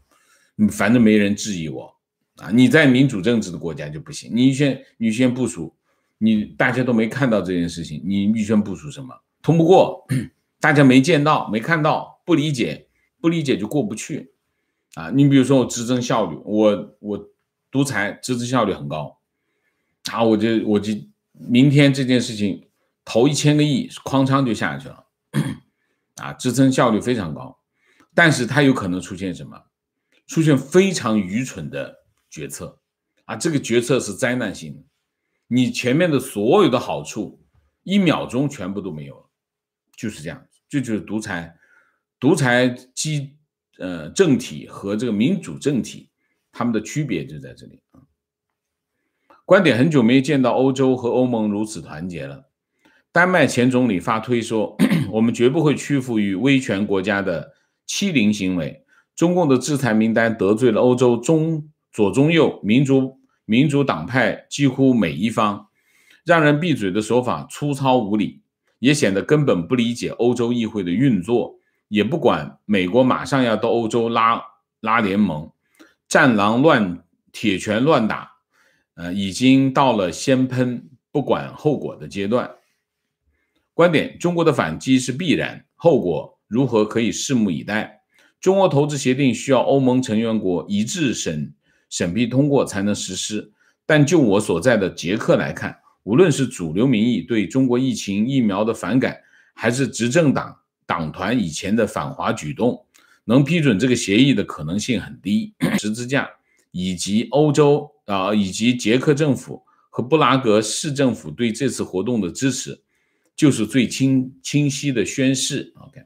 反正没人质疑我。啊，你在民主政治的国家就不行，你预先你先部署。你大家都没看到这件事情，你预先部署什么？通不过，大家没见到，没看到，不理解，不理解就过不去，啊！你比如说我支撑效率，我我独裁，支持效率很高，啊，我就我就明天这件事情投一千个亿，哐嚓就下去了，啊，支撑效率非常高，但是它有可能出现什么？出现非常愚蠢的决策，啊，这个决策是灾难性的。你前面的所有的好处，一秒钟全部都没有了，就是这样，这就是独裁，独裁机呃政体和这个民主政体，他们的区别就在这里啊。观点很久没见到欧洲和欧盟如此团结了。丹麦前总理发推说：“ 我们绝不会屈服于威权国家的欺凌行为。”中共的制裁名单得罪了欧洲中左中右民主。民主党派几乎每一方，让人闭嘴的手法粗糙无理，也显得根本不理解欧洲议会的运作，也不管美国马上要到欧洲拉拉联盟，战狼乱铁拳乱打，呃，已经到了先喷不管后果的阶段。观点：中国的反击是必然，后果如何可以拭目以待。中欧投资协定需要欧盟成员国一致审。审批通过才能实施，但就我所在的捷克来看，无论是主流民意对中国疫情疫苗的反感，还是执政党党团以前的反华举动，能批准这个协议的可能性很低。十字架以及欧洲啊，以及捷克政府和布拉格市政府对这次活动的支持，就是最清清晰的宣誓。OK，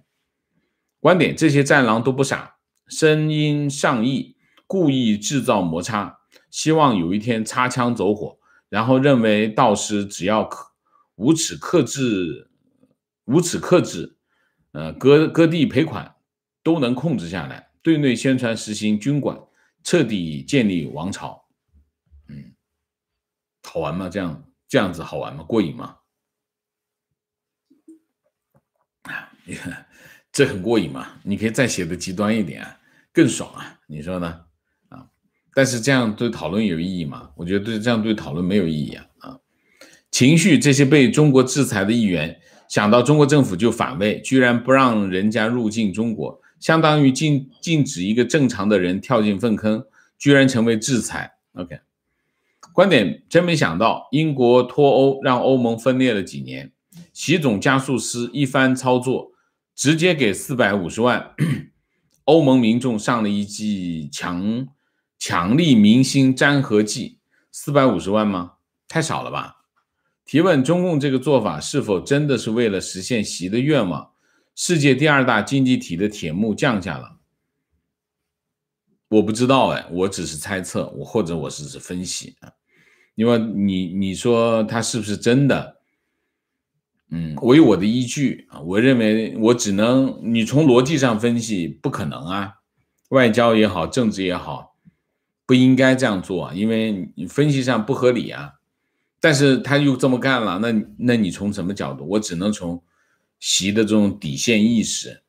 观点，这些战狼都不傻，声音上亿。故意制造摩擦，希望有一天擦枪走火，然后认为道士只要克无耻克制，无耻克制，呃，割割地赔款都能控制下来。对内宣传实行军管，彻底建立王朝。嗯，好玩吗？这样这样子好玩吗？过瘾吗？你 看这很过瘾嘛！你可以再写的极端一点，更爽啊！你说呢？但是这样对讨论有意义吗？我觉得对这样对讨论没有意义啊！啊，情绪这些被中国制裁的议员想到中国政府就反胃，居然不让人家入境中国，相当于禁禁止一个正常的人跳进粪坑，居然成为制裁。OK，观点真没想到，英国脱欧让欧盟分裂了几年，习总加速师一番操作，直接给四百五十万 欧盟民众上了一剂强。强力明星粘合剂四百五十万吗？太少了吧？提问：中共这个做法是否真的是为了实现习的愿望？世界第二大经济体的铁幕降下了，我不知道哎，我只是猜测，我或者我只是分析啊，因为你你说他是不是真的？嗯，我有我的依据啊，我认为我只能你从逻辑上分析，不可能啊，外交也好，政治也好。不应该这样做，因为你分析上不合理啊。但是他又这么干了，那那你从什么角度？我只能从习的这种底线意识、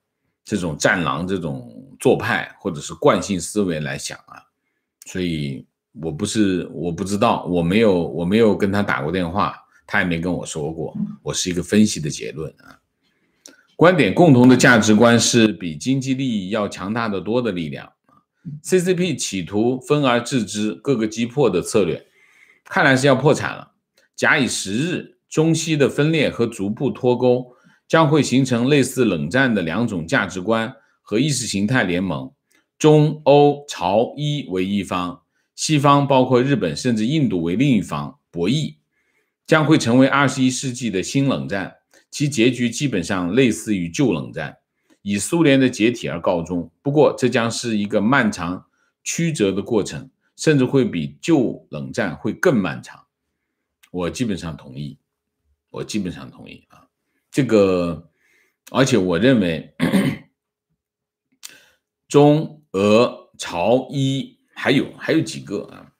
这种战狼这种做派，或者是惯性思维来想啊。所以我不是我不知道，我没有我没有跟他打过电话，他也没跟我说过。我是一个分析的结论啊。观点共同的价值观是比经济利益要强大的多的力量。CCP 企图分而治之、各个击破的策略，看来是要破产了。假以时日，中西的分裂和逐步脱钩，将会形成类似冷战的两种价值观和意识形态联盟：中欧朝一为一方，西方包括日本甚至印度为另一方。博弈将会成为二十一世纪的新冷战，其结局基本上类似于旧冷战。以苏联的解体而告终。不过，这将是一个漫长曲折的过程，甚至会比旧冷战会更漫长。我基本上同意，我基本上同意啊。这个，而且我认为，中俄朝伊还有还有几个啊，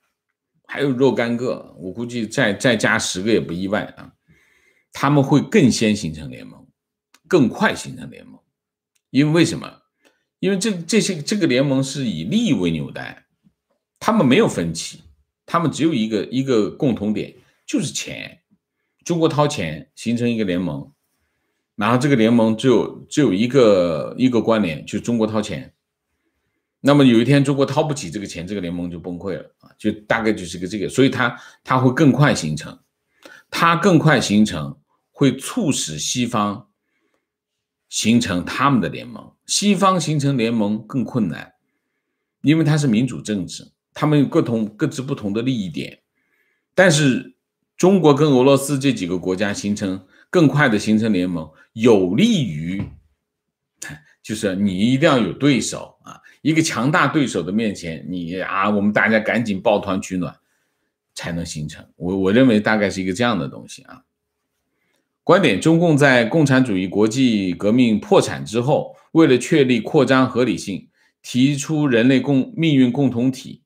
还有若干个，我估计再再加十个也不意外啊。他们会更先形成联盟，更快形成联盟。因为为什么？因为这这些这个联盟是以利益为纽带，他们没有分歧，他们只有一个一个共同点，就是钱。中国掏钱形成一个联盟，然后这个联盟只有只有一个一个关联，就是中国掏钱。那么有一天中国掏不起这个钱，这个联盟就崩溃了啊！就大概就是个这个，所以它它会更快形成，它更快形成会促使西方。形成他们的联盟，西方形成联盟更困难，因为它是民主政治，他们有各同各自不同的利益点。但是，中国跟俄罗斯这几个国家形成更快的形成联盟，有利于，就是你一定要有对手啊，一个强大对手的面前，你啊，我们大家赶紧抱团取暖，才能形成。我我认为大概是一个这样的东西啊。观点：中共在共产主义国际革命破产之后，为了确立扩张合理性，提出人类共命运共同体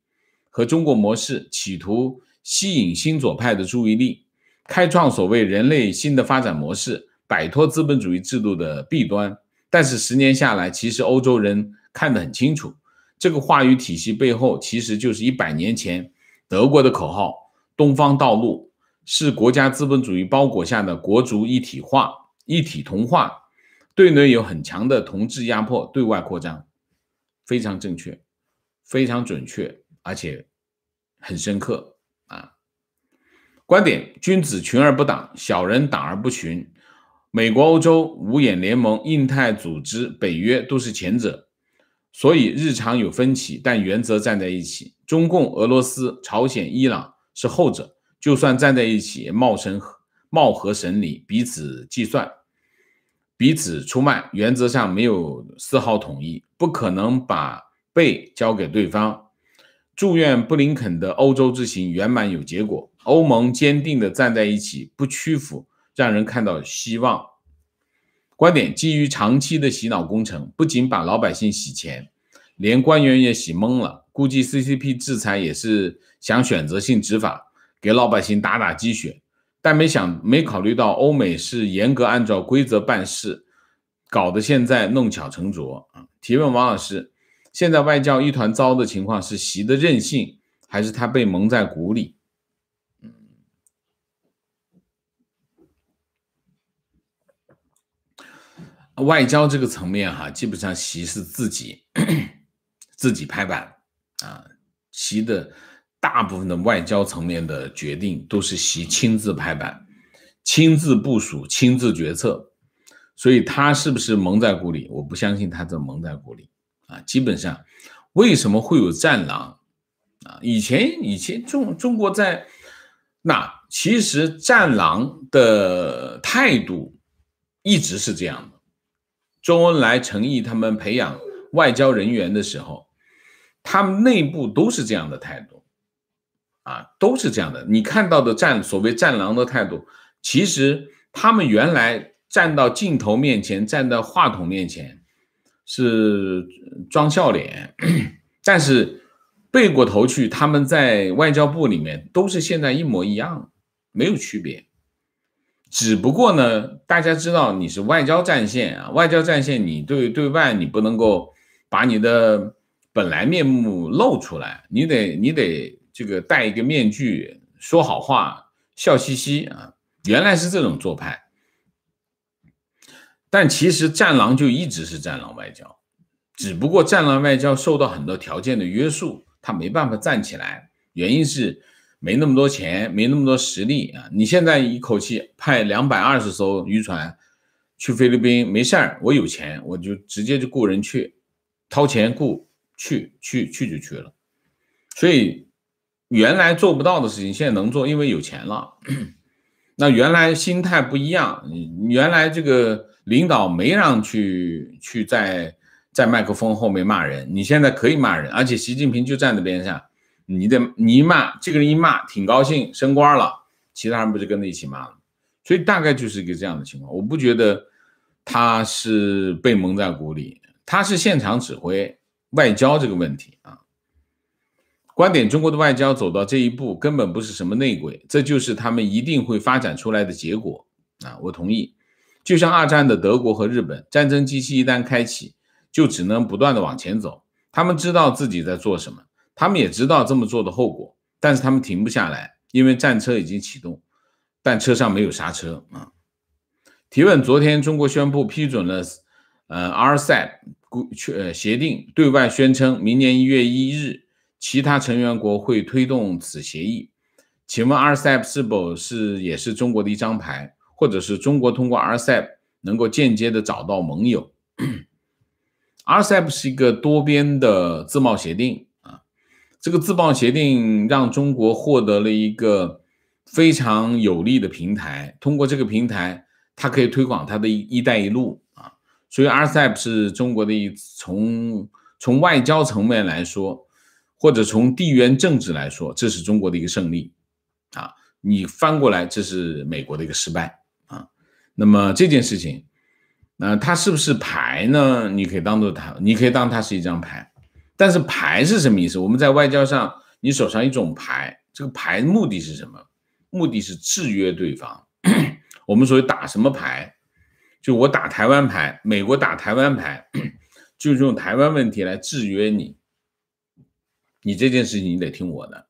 和中国模式，企图吸引新左派的注意力，开创所谓人类新的发展模式，摆脱资本主义制度的弊端。但是，十年下来，其实欧洲人看得很清楚，这个话语体系背后其实就是一百年前德国的口号“东方道路”。是国家资本主义包裹下的国族一体化、一体同化，对内有很强的同质压迫，对外扩张，非常正确，非常准确，而且很深刻啊。观点：君子群而不党，小人党而不群。美国、欧洲五眼联盟、印太组织、北约都是前者，所以日常有分歧，但原则站在一起。中共、俄罗斯、朝鲜、伊朗是后者。就算站在一起，貌神貌合神理，彼此计算，彼此出卖，原则上没有丝毫统一，不可能把背交给对方。祝愿布林肯的欧洲之行圆满有结果。欧盟坚定的站在一起，不屈服，让人看到希望。观点基于长期的洗脑工程，不仅把老百姓洗钱，连官员也洗懵了。估计 CCP 制裁也是想选择性执法。给老百姓打打鸡血，但没想没考虑到欧美是严格按照规则办事，搞得现在弄巧成拙啊！提问王老师，现在外交一团糟的情况是习的任性，还是他被蒙在鼓里？嗯，外交这个层面哈，基本上习是自己 自己拍板啊，习的。大部分的外交层面的决定都是习亲自拍板、亲自部署、亲自决策，所以他是不是蒙在鼓里？我不相信他这蒙在鼓里啊！基本上，为什么会有战狼啊？以前以前中中国在那，其实战狼的态度一直是这样的。周恩来、陈毅他们培养外交人员的时候，他们内部都是这样的态度。啊，都是这样的。你看到的战所谓战狼的态度，其实他们原来站到镜头面前，站到话筒面前是装笑脸，但是背过头去，他们在外交部里面都是现在一模一样，没有区别。只不过呢，大家知道你是外交战线啊，外交战线你对对外你不能够把你的本来面目露出来，你得你得。这个戴一个面具，说好话，笑嘻嘻啊，原来是这种做派。但其实战狼就一直是战狼外交，只不过战狼外交受到很多条件的约束，他没办法站起来，原因是没那么多钱，没那么多实力啊。你现在一口气派两百二十艘渔船去菲律宾没事儿，我有钱，我就直接就雇人去，掏钱雇去，去去就去了，所以。原来做不到的事情，现在能做，因为有钱了。那原来心态不一样，原来这个领导没让去去在在麦克风后面骂人，你现在可以骂人，而且习近平就站在边上，你得你一骂，这个人一骂，挺高兴，升官了，其他人不就跟着一起骂了，所以大概就是一个这样的情况。我不觉得他是被蒙在鼓里，他是现场指挥外交这个问题啊。观点：中国的外交走到这一步，根本不是什么内鬼，这就是他们一定会发展出来的结果啊！我同意，就像二战的德国和日本，战争机器一旦开启，就只能不断的往前走。他们知道自己在做什么，他们也知道这么做的后果，但是他们停不下来，因为战车已经启动，但车上没有刹车啊！提问：昨天中国宣布批准了呃 RCEP 固呃，协定，对外宣称明年一月一日。其他成员国会推动此协议，请问 RCEP 是否是也是中国的一张牌，或者是中国通过 RCEP 能够间接的找到盟友？RCEP 是一个多边的自贸协定啊，这个自贸协定让中国获得了一个非常有利的平台，通过这个平台，它可以推广它的一带一路啊，所以 RCEP 是中国的一从从外交层面来说。或者从地缘政治来说，这是中国的一个胜利，啊，你翻过来，这是美国的一个失败，啊，那么这件事情，那它是不是牌呢？你可以当做它，你可以当它是一张牌，但是牌是什么意思？我们在外交上，你手上一种牌，这个牌目的是什么？目的是制约对方。我们所谓打什么牌，就我打台湾牌，美国打台湾牌，就是用台湾问题来制约你。你这件事情你得听我的，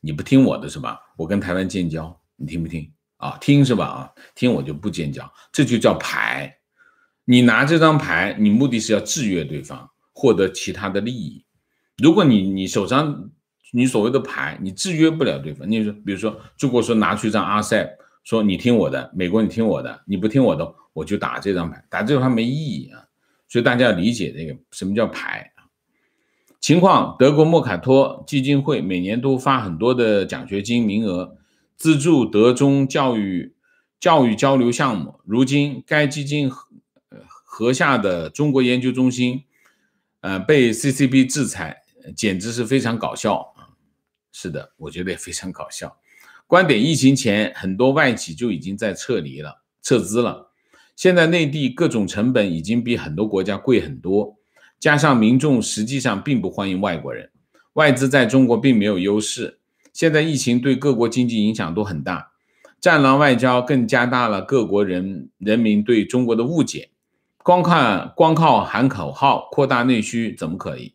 你不听我的是吧？我跟台湾建交，你听不听啊？听是吧？啊，听我就不建交，这就叫牌。你拿这张牌，你目的是要制约对方，获得其他的利益。如果你你手上你所谓的牌，你制约不了对方。你说，比如说，如果说拿出一张阿塞，说你听我的，美国你听我的，你不听我的，我就打这张牌，打这张牌没意义啊。所以大家要理解这个什么叫牌。情况：德国莫凯托基金会每年都发很多的奖学金名额，资助德中教育教育交流项目。如今，该基金合下的中国研究中心，呃，被 CCB 制裁，简直是非常搞笑。是的，我觉得也非常搞笑。观点：疫情前，很多外企就已经在撤离了、撤资了。现在，内地各种成本已经比很多国家贵很多。加上民众实际上并不欢迎外国人，外资在中国并没有优势。现在疫情对各国经济影响都很大，战狼外交更加大了各国人人民对中国的误解。光看光靠喊口号扩大内需怎么可以？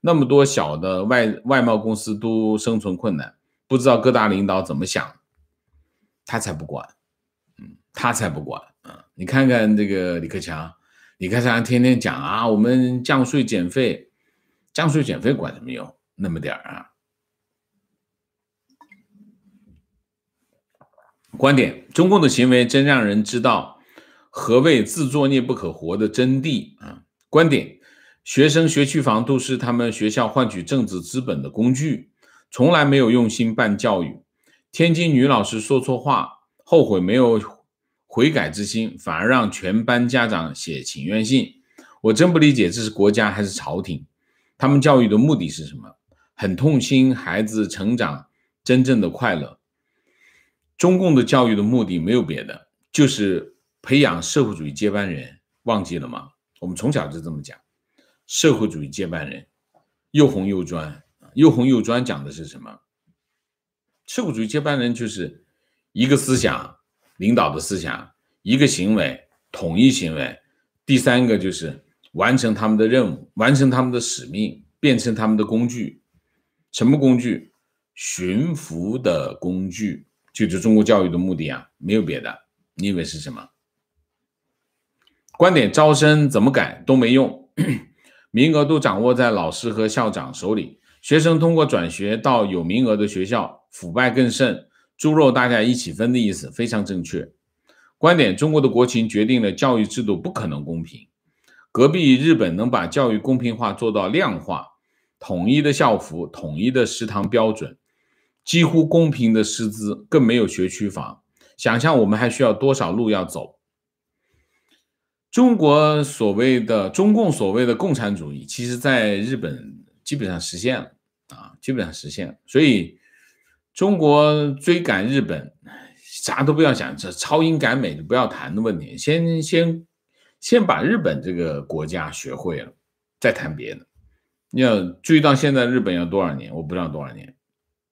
那么多小的外外贸公司都生存困难，不知道各大领导怎么想，他才不管，嗯，他才不管啊！你看看这个李克强。你看，他天天讲啊，我们降税减费，降税减费管什么用？那么点儿啊。观点：中共的行为真让人知道何谓“自作孽不可活”的真谛啊！观点：学生学区房都是他们学校换取政治资本的工具，从来没有用心办教育。天津女老师说错话，后悔没有。悔改之心，反而让全班家长写请愿信，我真不理解，这是国家还是朝廷？他们教育的目的是什么？很痛心，孩子成长真正的快乐。中共的教育的目的没有别的，就是培养社会主义接班人，忘记了吗？我们从小就这么讲，社会主义接班人，又红又专，又红又专讲的是什么？社会主义接班人就是一个思想。领导的思想，一个行为统一行为，第三个就是完成他们的任务，完成他们的使命，变成他们的工具。什么工具？驯服的工具，就是中国教育的目的啊，没有别的。你以为是什么？观点招生怎么改都没用，名 额都掌握在老师和校长手里，学生通过转学到有名额的学校，腐败更甚。猪肉大家一起分的意思非常正确。观点：中国的国情决定了教育制度不可能公平。隔壁日本能把教育公平化做到量化，统一的校服、统一的食堂标准，几乎公平的师资，更没有学区房。想象我们还需要多少路要走？中国所谓的中共所谓的共产主义，其实在日本基本上实现了啊，基本上实现了。所以。中国追赶日本，啥都不要想，这超英赶美不要谈的问题，先先先把日本这个国家学会了，再谈别的。你要追到现在，日本要多少年？我不知道多少年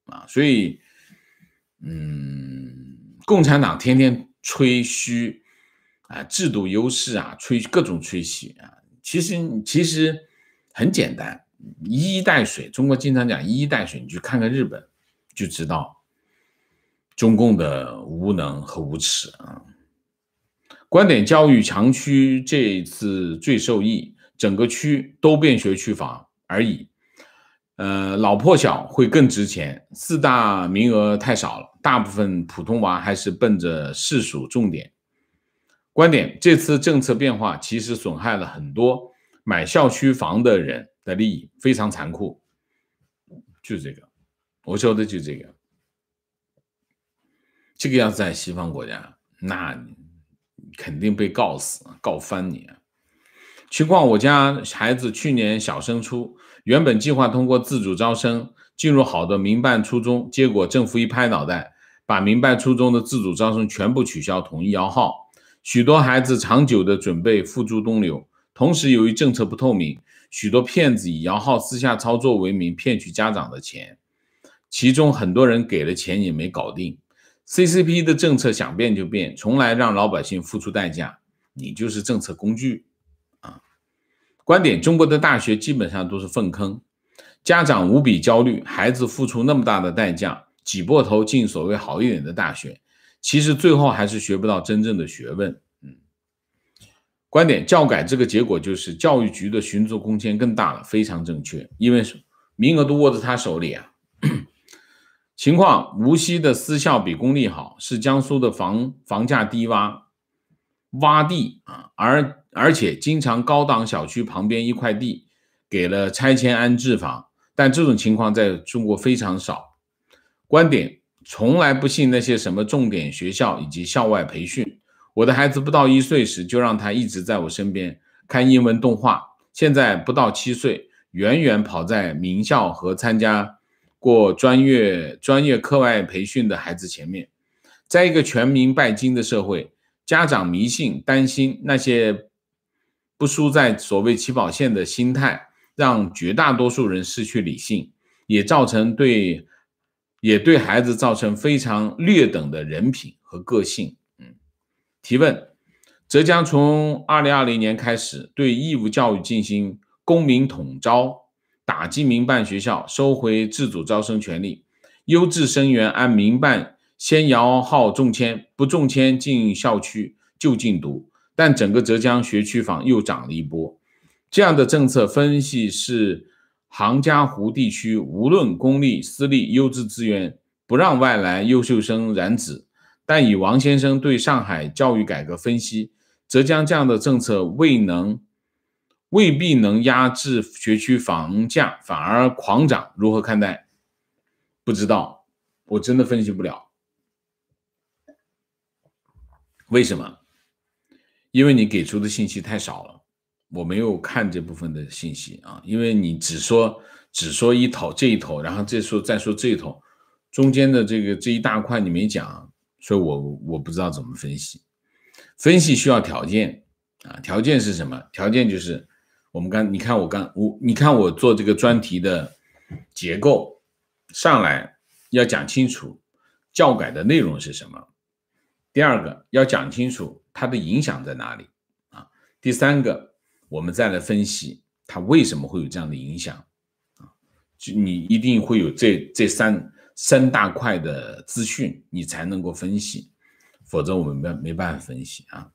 啊！所以，嗯，共产党天天吹嘘啊，制度优势啊，吹各种吹嘘啊。其实其实很简单，一衣带水。中国经常讲一衣带水，你去看看日本。就知道中共的无能和无耻啊！观点：教育强区这一次最受益，整个区都变学区房而已。呃，老破小会更值钱，四大名额太少了，大部分普通娃还是奔着市属重点。观点：这次政策变化其实损害了很多买校区房的人的利益，非常残酷。就是这个。我说的就这个，这个要在西方国家，那肯定被告死，告翻你。去逛我家孩子去年小升初，原本计划通过自主招生进入好的民办初中，结果政府一拍脑袋，把民办初中的自主招生全部取消，统一摇号。许多孩子长久的准备付诸东流。同时，由于政策不透明，许多骗子以摇号私下操作为名，骗取家长的钱。其中很多人给了钱也没搞定，C C P 的政策想变就变，从来让老百姓付出代价，你就是政策工具，啊，观点：中国的大学基本上都是粪坑，家长无比焦虑，孩子付出那么大的代价，挤破头进所谓好一点的大学，其实最后还是学不到真正的学问。嗯，观点：教改这个结果就是教育局的寻租空间更大了，非常正确，因为名额都握在他手里啊。情况，无锡的私校比公立好，是江苏的房房价低洼洼地啊，而而且经常高档小区旁边一块地给了拆迁安置房，但这种情况在中国非常少。观点从来不信那些什么重点学校以及校外培训。我的孩子不到一岁时就让他一直在我身边看英文动画，现在不到七岁，远远跑在名校和参加。过专业专业课外培训的孩子前面，在一个全民拜金的社会，家长迷信担心那些不输在所谓起跑线的心态，让绝大多数人失去理性，也造成对也对孩子造成非常劣等的人品和个性。嗯，提问：浙江从二零二零年开始对义务教育进行公民统招。打击民办学校，收回自主招生权利，优质生源按民办先摇号中签，不中签进校区就禁读。但整个浙江学区房又涨了一波。这样的政策分析是，杭嘉湖地区无论公立私立优质资源不让外来优秀生染指。但以王先生对上海教育改革分析，浙江这样的政策未能。未必能压制学区房价，反而狂涨，如何看待？不知道，我真的分析不了。为什么？因为你给出的信息太少了，我没有看这部分的信息啊。因为你只说只说一头这一头，然后再说再说这一头，中间的这个这一大块你没讲，所以我我不知道怎么分析。分析需要条件啊，条件是什么？条件就是。我们刚，你看我刚，我你看我做这个专题的结构上来，要讲清楚教改的内容是什么。第二个要讲清楚它的影响在哪里啊。第三个，我们再来分析它为什么会有这样的影响啊。就你一定会有这这三三大块的资讯，你才能够分析，否则我们没没办法分析啊。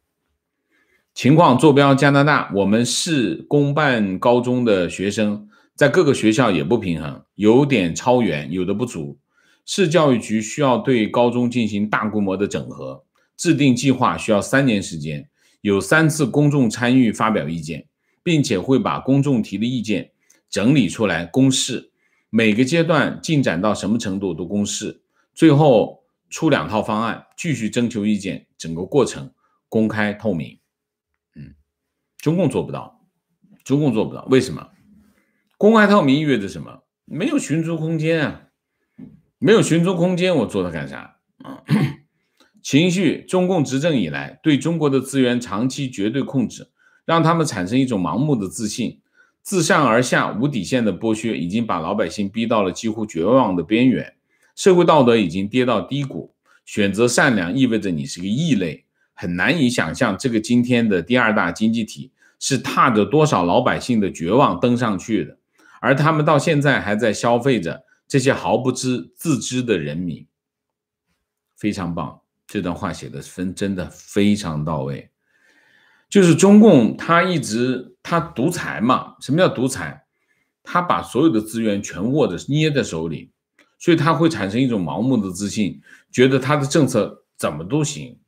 情况坐标加拿大，我们市公办高中的学生在各个学校也不平衡，有点超员，有的不足。市教育局需要对高中进行大规模的整合，制定计划需要三年时间，有三次公众参与发表意见，并且会把公众提的意见整理出来公示，每个阶段进展到什么程度都公示，最后出两套方案，继续征求意见，整个过程公开透明。中共做不到，中共做不到，为什么？公开透明意味着什么？没有寻租空间啊，没有寻租空间，我做它干啥？情绪，中共执政以来对中国的资源长期绝对控制，让他们产生一种盲目的自信，自上而下无底线的剥削，已经把老百姓逼到了几乎绝望的边缘，社会道德已经跌到低谷，选择善良意味着你是个异类。很难以想象，这个今天的第二大经济体是踏着多少老百姓的绝望登上去的，而他们到现在还在消费着这些毫不知自知的人民。非常棒，这段话写的分真的非常到位。就是中共他一直他独裁嘛？什么叫独裁？他把所有的资源全握着捏在手里，所以他会产生一种盲目的自信，觉得他的政策怎么都行。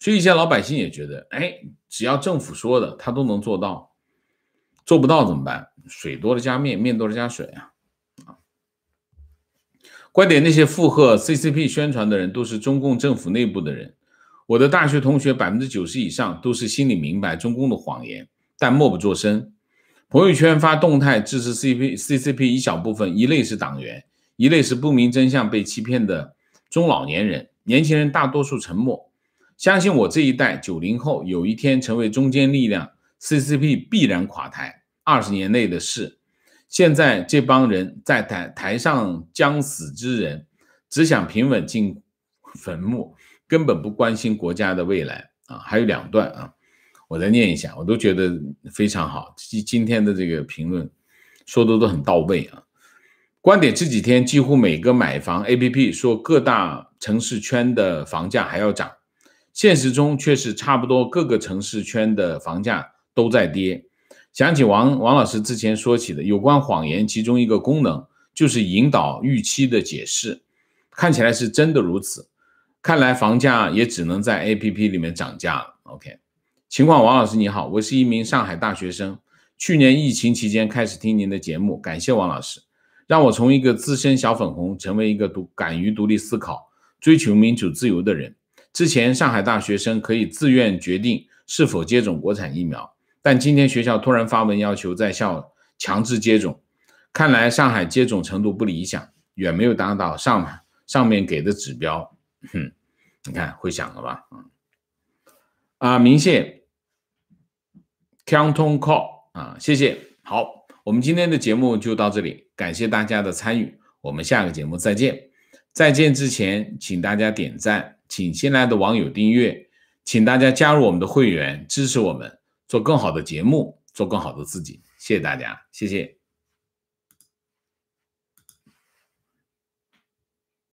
所以一些老百姓也觉得，哎，只要政府说的，他都能做到。做不到怎么办？水多了加面，面多了加水啊！啊，观点那些附和 CCP 宣传的人，都是中共政府内部的人。我的大学同学百分之九十以上都是心里明白中共的谎言，但默不作声。朋友圈发动态支持 CP CCP 一小部分，一类是党员，一类是不明真相被欺骗的中老年人，年轻人大多数沉默。相信我这一代九零后有一天成为中坚力量，CCP 必然垮台，二十年内的事。现在这帮人在台台上将死之人，只想平稳进坟墓，根本不关心国家的未来啊！还有两段啊，我再念一下，我都觉得非常好。今今天的这个评论说的都很到位啊，观点。这几天几乎每个买房 APP 说各大城市圈的房价还要涨。现实中却是差不多各个城市圈的房价都在跌。想起王王老师之前说起的有关谎言，其中一个功能就是引导预期的解释，看起来是真的如此。看来房价也只能在 A P P 里面涨价了。OK，情况王老师你好，我是一名上海大学生，去年疫情期间开始听您的节目，感谢王老师，让我从一个资深小粉红成为一个独敢于独立思考、追求民主自由的人。之前上海大学生可以自愿决定是否接种国产疫苗，但今天学校突然发文要求在校强制接种，看来上海接种程度不理想，远没有达到上上面给的指标。哼，你看会响了吧？啊，明线，countoncall 啊，谢谢。好，我们今天的节目就到这里，感谢大家的参与，我们下个节目再见。再见之前，请大家点赞。请新来的网友订阅，请大家加入我们的会员，支持我们，做更好的节目，做更好的自己。谢谢大家，谢谢。